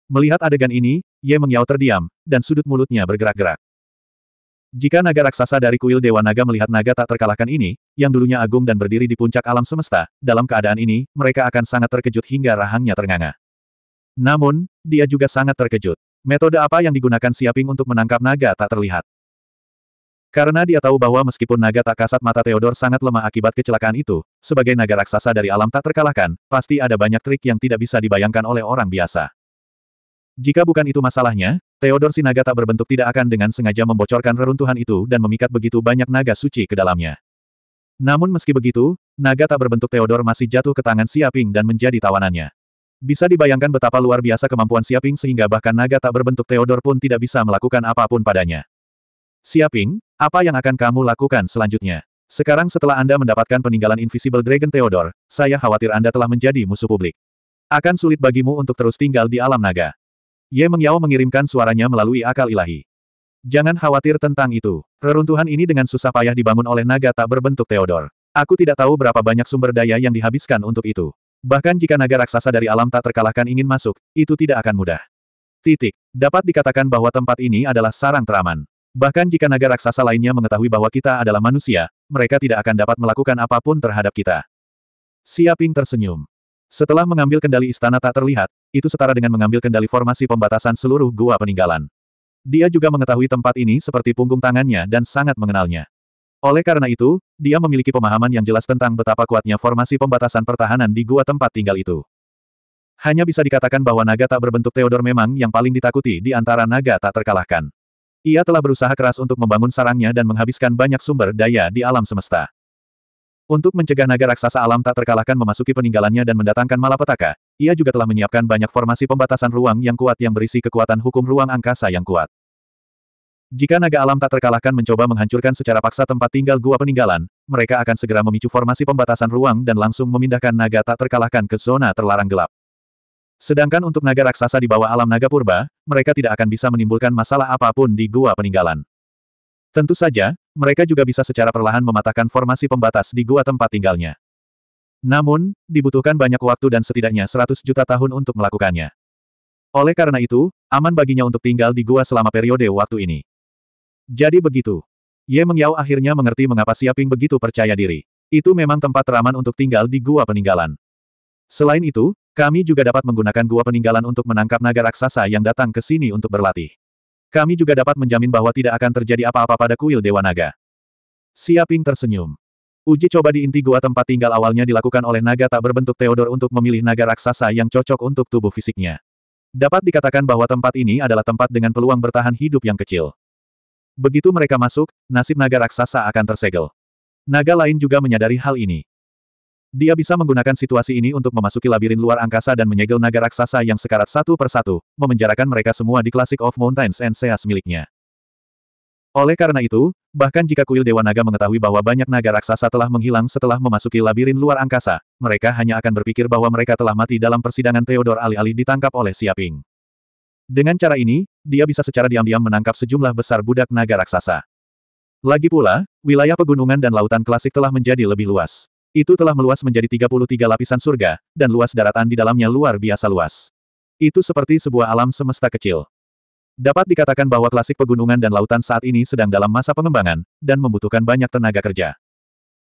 Melihat adegan ini, Ye Mengyao terdiam, dan sudut mulutnya bergerak-gerak. Jika naga raksasa dari kuil Dewa Naga melihat naga tak terkalahkan ini, yang dulunya agung dan berdiri di puncak alam semesta, dalam keadaan ini, mereka akan sangat terkejut hingga rahangnya ternganga. Namun, dia juga sangat terkejut. Metode apa yang digunakan Siaping untuk menangkap naga tak terlihat. Karena dia tahu bahwa meskipun naga tak kasat mata Theodor sangat lemah akibat kecelakaan itu, sebagai naga raksasa dari alam tak terkalahkan, pasti ada banyak trik yang tidak bisa dibayangkan oleh orang biasa. Jika bukan itu masalahnya, Theodor si naga tak berbentuk tidak akan dengan sengaja membocorkan reruntuhan itu dan memikat begitu banyak naga suci ke dalamnya. Namun meski begitu, naga tak berbentuk Theodor masih jatuh ke tangan Siaping dan menjadi tawanannya. Bisa dibayangkan betapa luar biasa kemampuan Siaping sehingga bahkan naga tak berbentuk Theodor pun tidak bisa melakukan apapun padanya. Siaping, apa yang akan kamu lakukan selanjutnya? Sekarang setelah Anda mendapatkan peninggalan Invisible Dragon Theodor, saya khawatir Anda telah menjadi musuh publik. Akan sulit bagimu untuk terus tinggal di alam naga. Ye Mengyao mengirimkan suaranya melalui akal ilahi. Jangan khawatir tentang itu. Reruntuhan ini dengan susah payah dibangun oleh naga tak berbentuk Theodor. Aku tidak tahu berapa banyak sumber daya yang dihabiskan untuk itu. Bahkan jika naga raksasa dari alam tak terkalahkan ingin masuk, itu tidak akan mudah. Titik. Dapat dikatakan bahwa tempat ini adalah sarang teraman. Bahkan jika naga raksasa lainnya mengetahui bahwa kita adalah manusia, mereka tidak akan dapat melakukan apapun terhadap kita. Siaping tersenyum. Setelah mengambil kendali istana tak terlihat, itu setara dengan mengambil kendali formasi pembatasan seluruh gua peninggalan. Dia juga mengetahui tempat ini seperti punggung tangannya dan sangat mengenalnya. Oleh karena itu, dia memiliki pemahaman yang jelas tentang betapa kuatnya formasi pembatasan pertahanan di gua tempat tinggal itu. Hanya bisa dikatakan bahwa naga tak berbentuk Theodor memang yang paling ditakuti di antara naga tak terkalahkan. Ia telah berusaha keras untuk membangun sarangnya dan menghabiskan banyak sumber daya di alam semesta. Untuk mencegah naga raksasa alam tak terkalahkan memasuki peninggalannya dan mendatangkan malapetaka, ia juga telah menyiapkan banyak formasi pembatasan ruang yang kuat yang berisi kekuatan hukum ruang angkasa yang kuat. Jika naga alam tak terkalahkan mencoba menghancurkan secara paksa tempat tinggal gua peninggalan, mereka akan segera memicu formasi pembatasan ruang dan langsung memindahkan naga tak terkalahkan ke zona terlarang gelap. Sedangkan untuk naga raksasa di bawah alam naga purba, mereka tidak akan bisa menimbulkan masalah apapun di gua peninggalan. Tentu saja, mereka juga bisa secara perlahan mematahkan formasi pembatas di gua tempat tinggalnya. Namun, dibutuhkan banyak waktu dan setidaknya 100 juta tahun untuk melakukannya. Oleh karena itu, aman baginya untuk tinggal di gua selama periode waktu ini. Jadi begitu. Ye Mengyao akhirnya mengerti mengapa Siaping begitu percaya diri. Itu memang tempat teraman untuk tinggal di gua peninggalan. Selain itu, kami juga dapat menggunakan gua peninggalan untuk menangkap naga raksasa yang datang ke sini untuk berlatih. Kami juga dapat menjamin bahwa tidak akan terjadi apa-apa pada kuil Dewa Naga. Siaping tersenyum. Uji coba di inti gua tempat tinggal awalnya dilakukan oleh naga tak berbentuk Theodore untuk memilih naga raksasa yang cocok untuk tubuh fisiknya. Dapat dikatakan bahwa tempat ini adalah tempat dengan peluang bertahan hidup yang kecil. Begitu mereka masuk, nasib naga raksasa akan tersegel. Naga lain juga menyadari hal ini. Dia bisa menggunakan situasi ini untuk memasuki labirin luar angkasa dan menyegel naga raksasa yang sekarat satu persatu, memenjarakan mereka semua di Classic of Mountains and Seas miliknya. Oleh karena itu, bahkan jika kuil Dewa Naga mengetahui bahwa banyak naga raksasa telah menghilang setelah memasuki labirin luar angkasa, mereka hanya akan berpikir bahwa mereka telah mati dalam persidangan Theodore alih-alih ditangkap oleh Siaping. Dengan cara ini, dia bisa secara diam-diam menangkap sejumlah besar budak naga raksasa. Lagi pula, wilayah pegunungan dan lautan klasik telah menjadi lebih luas. Itu telah meluas menjadi 33 lapisan surga, dan luas daratan di dalamnya luar biasa luas. Itu seperti sebuah alam semesta kecil. Dapat dikatakan bahwa klasik pegunungan dan lautan saat ini sedang dalam masa pengembangan, dan membutuhkan banyak tenaga kerja.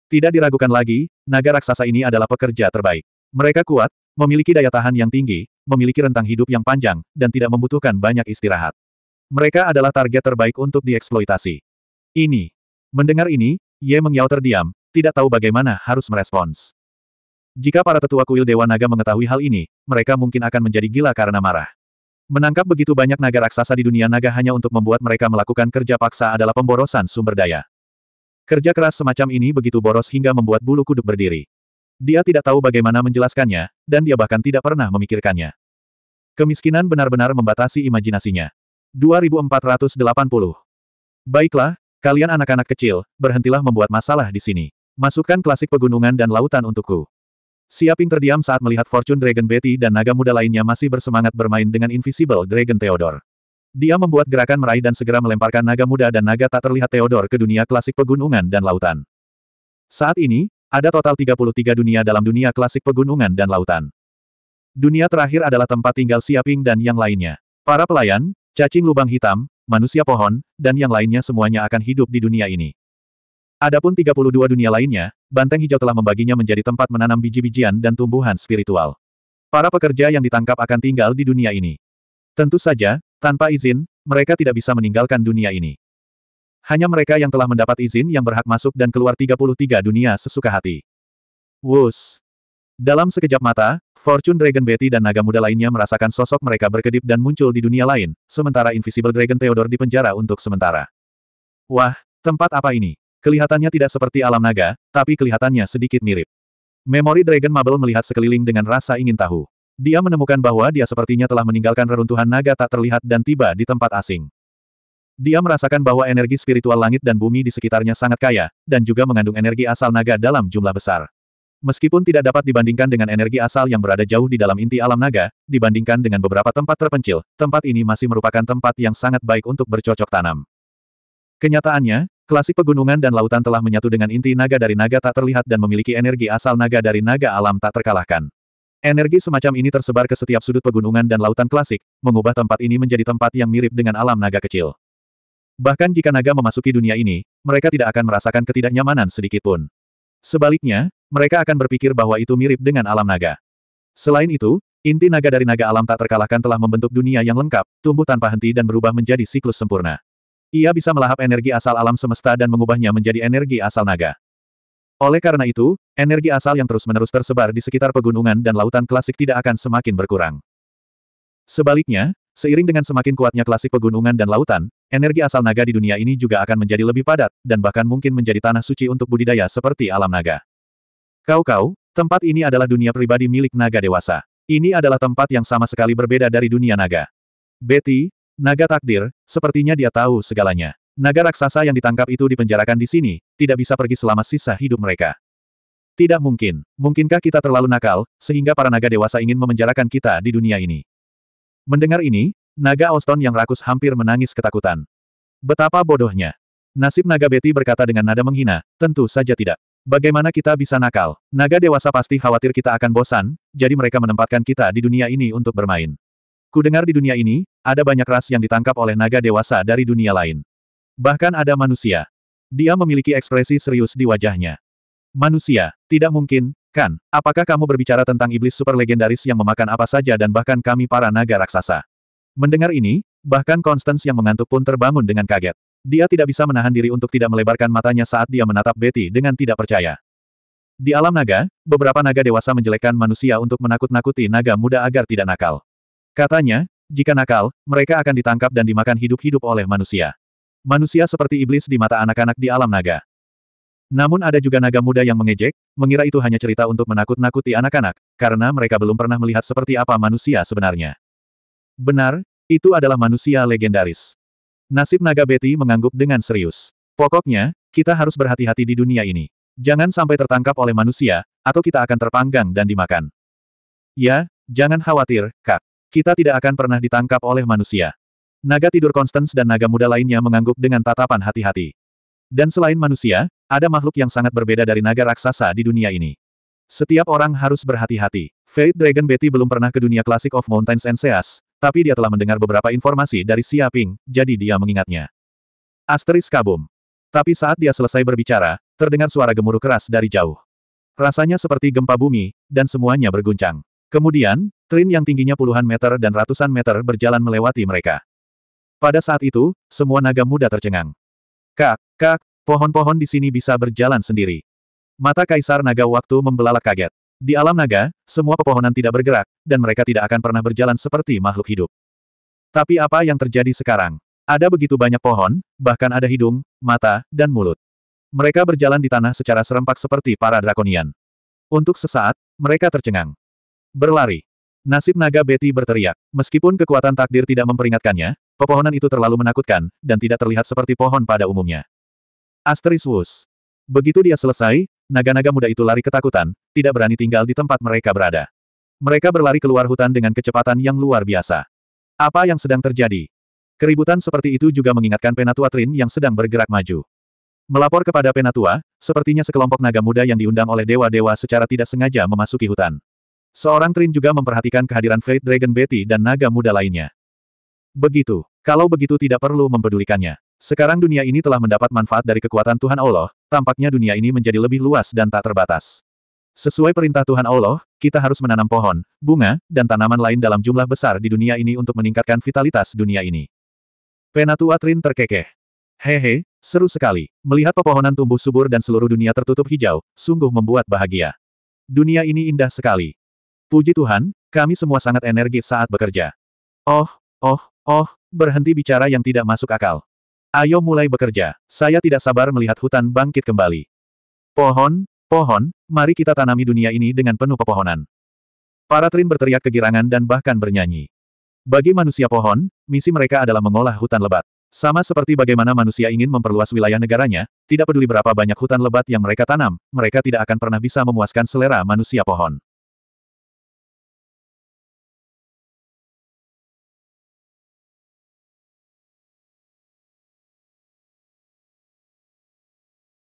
Tidak diragukan lagi, naga raksasa ini adalah pekerja terbaik. Mereka kuat, memiliki daya tahan yang tinggi, memiliki rentang hidup yang panjang, dan tidak membutuhkan banyak istirahat. Mereka adalah target terbaik untuk dieksploitasi. Ini. Mendengar ini, Ye Mengyao terdiam, tidak tahu bagaimana harus merespons. Jika para tetua kuil Dewa Naga mengetahui hal ini, mereka mungkin akan menjadi gila karena marah. Menangkap begitu banyak naga raksasa di dunia naga hanya untuk membuat mereka melakukan kerja paksa adalah pemborosan sumber daya. Kerja keras semacam ini begitu boros hingga membuat bulu kuduk berdiri. Dia tidak tahu bagaimana menjelaskannya, dan dia bahkan tidak pernah memikirkannya. Kemiskinan benar-benar membatasi imajinasinya. 2480. Baiklah, kalian anak-anak kecil, berhentilah membuat masalah di sini. Masukkan klasik pegunungan dan lautan untukku. Siaping terdiam saat melihat Fortune Dragon Betty dan naga muda lainnya masih bersemangat bermain dengan Invisible Dragon Theodore. Dia membuat gerakan meraih dan segera melemparkan naga muda dan naga tak terlihat Theodore ke dunia klasik pegunungan dan lautan. Saat ini, ada total 33 dunia dalam dunia klasik pegunungan dan lautan. Dunia terakhir adalah tempat tinggal Siaping dan yang lainnya. Para pelayan, cacing lubang hitam, manusia pohon, dan yang lainnya semuanya akan hidup di dunia ini. Adapun 32 dunia lainnya, banteng hijau telah membaginya menjadi tempat menanam biji-bijian dan tumbuhan spiritual. Para pekerja yang ditangkap akan tinggal di dunia ini. Tentu saja, tanpa izin, mereka tidak bisa meninggalkan dunia ini. Hanya mereka yang telah mendapat izin yang berhak masuk dan keluar 33 dunia sesuka hati. Wus. Dalam sekejap mata, Fortune Dragon Betty dan naga muda lainnya merasakan sosok mereka berkedip dan muncul di dunia lain, sementara Invisible Dragon Theodore dipenjara untuk sementara. Wah, tempat apa ini? Kelihatannya tidak seperti alam naga, tapi kelihatannya sedikit mirip. Memori Dragon Mabel melihat sekeliling dengan rasa ingin tahu. Dia menemukan bahwa dia sepertinya telah meninggalkan reruntuhan naga tak terlihat dan tiba di tempat asing. Dia merasakan bahwa energi spiritual langit dan bumi di sekitarnya sangat kaya, dan juga mengandung energi asal naga dalam jumlah besar. Meskipun tidak dapat dibandingkan dengan energi asal yang berada jauh di dalam inti alam naga, dibandingkan dengan beberapa tempat terpencil, tempat ini masih merupakan tempat yang sangat baik untuk bercocok tanam. Kenyataannya, klasik pegunungan dan lautan telah menyatu dengan inti naga dari naga tak terlihat dan memiliki energi asal naga dari naga alam tak terkalahkan. Energi semacam ini tersebar ke setiap sudut pegunungan dan lautan klasik, mengubah tempat ini menjadi tempat yang mirip dengan alam naga kecil. Bahkan jika naga memasuki dunia ini, mereka tidak akan merasakan ketidaknyamanan sedikitpun. Sebaliknya, mereka akan berpikir bahwa itu mirip dengan alam naga. Selain itu, inti naga dari naga alam tak terkalahkan telah membentuk dunia yang lengkap, tumbuh tanpa henti dan berubah menjadi siklus sempurna. Ia bisa melahap energi asal alam semesta dan mengubahnya menjadi energi asal naga. Oleh karena itu, energi asal yang terus-menerus tersebar di sekitar pegunungan dan lautan klasik tidak akan semakin berkurang. Sebaliknya, Seiring dengan semakin kuatnya klasik pegunungan dan lautan, Energi asal naga di dunia ini juga akan menjadi lebih padat, dan bahkan mungkin menjadi tanah suci untuk budidaya seperti alam naga. Kau-kau, tempat ini adalah dunia pribadi milik naga dewasa. Ini adalah tempat yang sama sekali berbeda dari dunia naga. Betty, naga takdir, sepertinya dia tahu segalanya. Naga raksasa yang ditangkap itu dipenjarakan di sini, tidak bisa pergi selama sisa hidup mereka. Tidak mungkin. Mungkinkah kita terlalu nakal, sehingga para naga dewasa ingin memenjarakan kita di dunia ini? Mendengar ini, Naga Auston yang rakus hampir menangis ketakutan. Betapa bodohnya. Nasib naga Betty berkata dengan nada menghina, tentu saja tidak. Bagaimana kita bisa nakal? Naga dewasa pasti khawatir kita akan bosan, jadi mereka menempatkan kita di dunia ini untuk bermain. Ku dengar di dunia ini, ada banyak ras yang ditangkap oleh naga dewasa dari dunia lain. Bahkan ada manusia. Dia memiliki ekspresi serius di wajahnya. Manusia, tidak mungkin, kan? Apakah kamu berbicara tentang iblis super legendaris yang memakan apa saja dan bahkan kami para naga raksasa? Mendengar ini, bahkan Constance yang mengantuk pun terbangun dengan kaget. Dia tidak bisa menahan diri untuk tidak melebarkan matanya saat dia menatap Betty dengan tidak percaya. Di alam naga, beberapa naga dewasa menjelekkan manusia untuk menakut-nakuti naga muda agar tidak nakal. Katanya, jika nakal, mereka akan ditangkap dan dimakan hidup-hidup oleh manusia. Manusia seperti iblis di mata anak-anak di alam naga. Namun ada juga naga muda yang mengejek, mengira itu hanya cerita untuk menakut-nakuti anak-anak, karena mereka belum pernah melihat seperti apa manusia sebenarnya. Benar, itu adalah manusia legendaris. Nasib naga Betty mengangguk dengan serius. Pokoknya, kita harus berhati-hati di dunia ini. Jangan sampai tertangkap oleh manusia, atau kita akan terpanggang dan dimakan. Ya, jangan khawatir, Kak. Kita tidak akan pernah ditangkap oleh manusia. Naga tidur Constance dan naga muda lainnya mengangguk dengan tatapan hati-hati. Dan selain manusia, ada makhluk yang sangat berbeda dari naga raksasa di dunia ini. Setiap orang harus berhati-hati. Fate Dragon Betty belum pernah ke dunia klasik of Mountains and Seas, tapi dia telah mendengar beberapa informasi dari Xia Ping, jadi dia mengingatnya. Asteris kabum. Tapi saat dia selesai berbicara, terdengar suara gemuruh keras dari jauh. Rasanya seperti gempa bumi, dan semuanya berguncang. Kemudian, Trin yang tingginya puluhan meter dan ratusan meter berjalan melewati mereka. Pada saat itu, semua naga muda tercengang. Kak, kak, pohon-pohon di sini bisa berjalan sendiri. Mata Kaisar Naga waktu membelalak kaget. Di alam naga, semua pepohonan tidak bergerak, dan mereka tidak akan pernah berjalan seperti makhluk hidup. Tapi apa yang terjadi sekarang? Ada begitu banyak pohon, bahkan ada hidung, mata, dan mulut. Mereka berjalan di tanah secara serempak seperti para drakonian. Untuk sesaat, mereka tercengang. Berlari. Nasib naga Betty berteriak. Meskipun kekuatan takdir tidak memperingatkannya, pepohonan itu terlalu menakutkan, dan tidak terlihat seperti pohon pada umumnya. Asteris Wus. Begitu dia selesai, naga-naga muda itu lari ketakutan, tidak berani tinggal di tempat mereka berada. Mereka berlari keluar hutan dengan kecepatan yang luar biasa. Apa yang sedang terjadi? Keributan seperti itu juga mengingatkan Penatua Trin yang sedang bergerak maju. Melapor kepada Penatua, sepertinya sekelompok naga muda yang diundang oleh dewa-dewa secara tidak sengaja memasuki hutan. Seorang Trin juga memperhatikan kehadiran Fate Dragon Betty dan naga muda lainnya. Begitu. Kalau begitu tidak perlu mempedulikannya. Sekarang dunia ini telah mendapat manfaat dari kekuatan Tuhan Allah, tampaknya dunia ini menjadi lebih luas dan tak terbatas. Sesuai perintah Tuhan Allah, kita harus menanam pohon, bunga, dan tanaman lain dalam jumlah besar di dunia ini untuk meningkatkan vitalitas dunia ini. Penatua Trin terkekeh. Hehe, seru sekali. Melihat pepohonan tumbuh subur dan seluruh dunia tertutup hijau, sungguh membuat bahagia. Dunia ini indah sekali. Puji Tuhan, kami semua sangat energik saat bekerja. Oh, oh, oh, berhenti bicara yang tidak masuk akal. Ayo mulai bekerja, saya tidak sabar melihat hutan bangkit kembali. Pohon, pohon, mari kita tanami dunia ini dengan penuh pepohonan. Para Trin berteriak kegirangan dan bahkan bernyanyi. Bagi manusia pohon, misi mereka adalah mengolah hutan lebat. Sama seperti bagaimana manusia ingin memperluas wilayah negaranya, tidak peduli berapa banyak hutan lebat yang mereka tanam, mereka tidak akan pernah bisa memuaskan selera manusia pohon.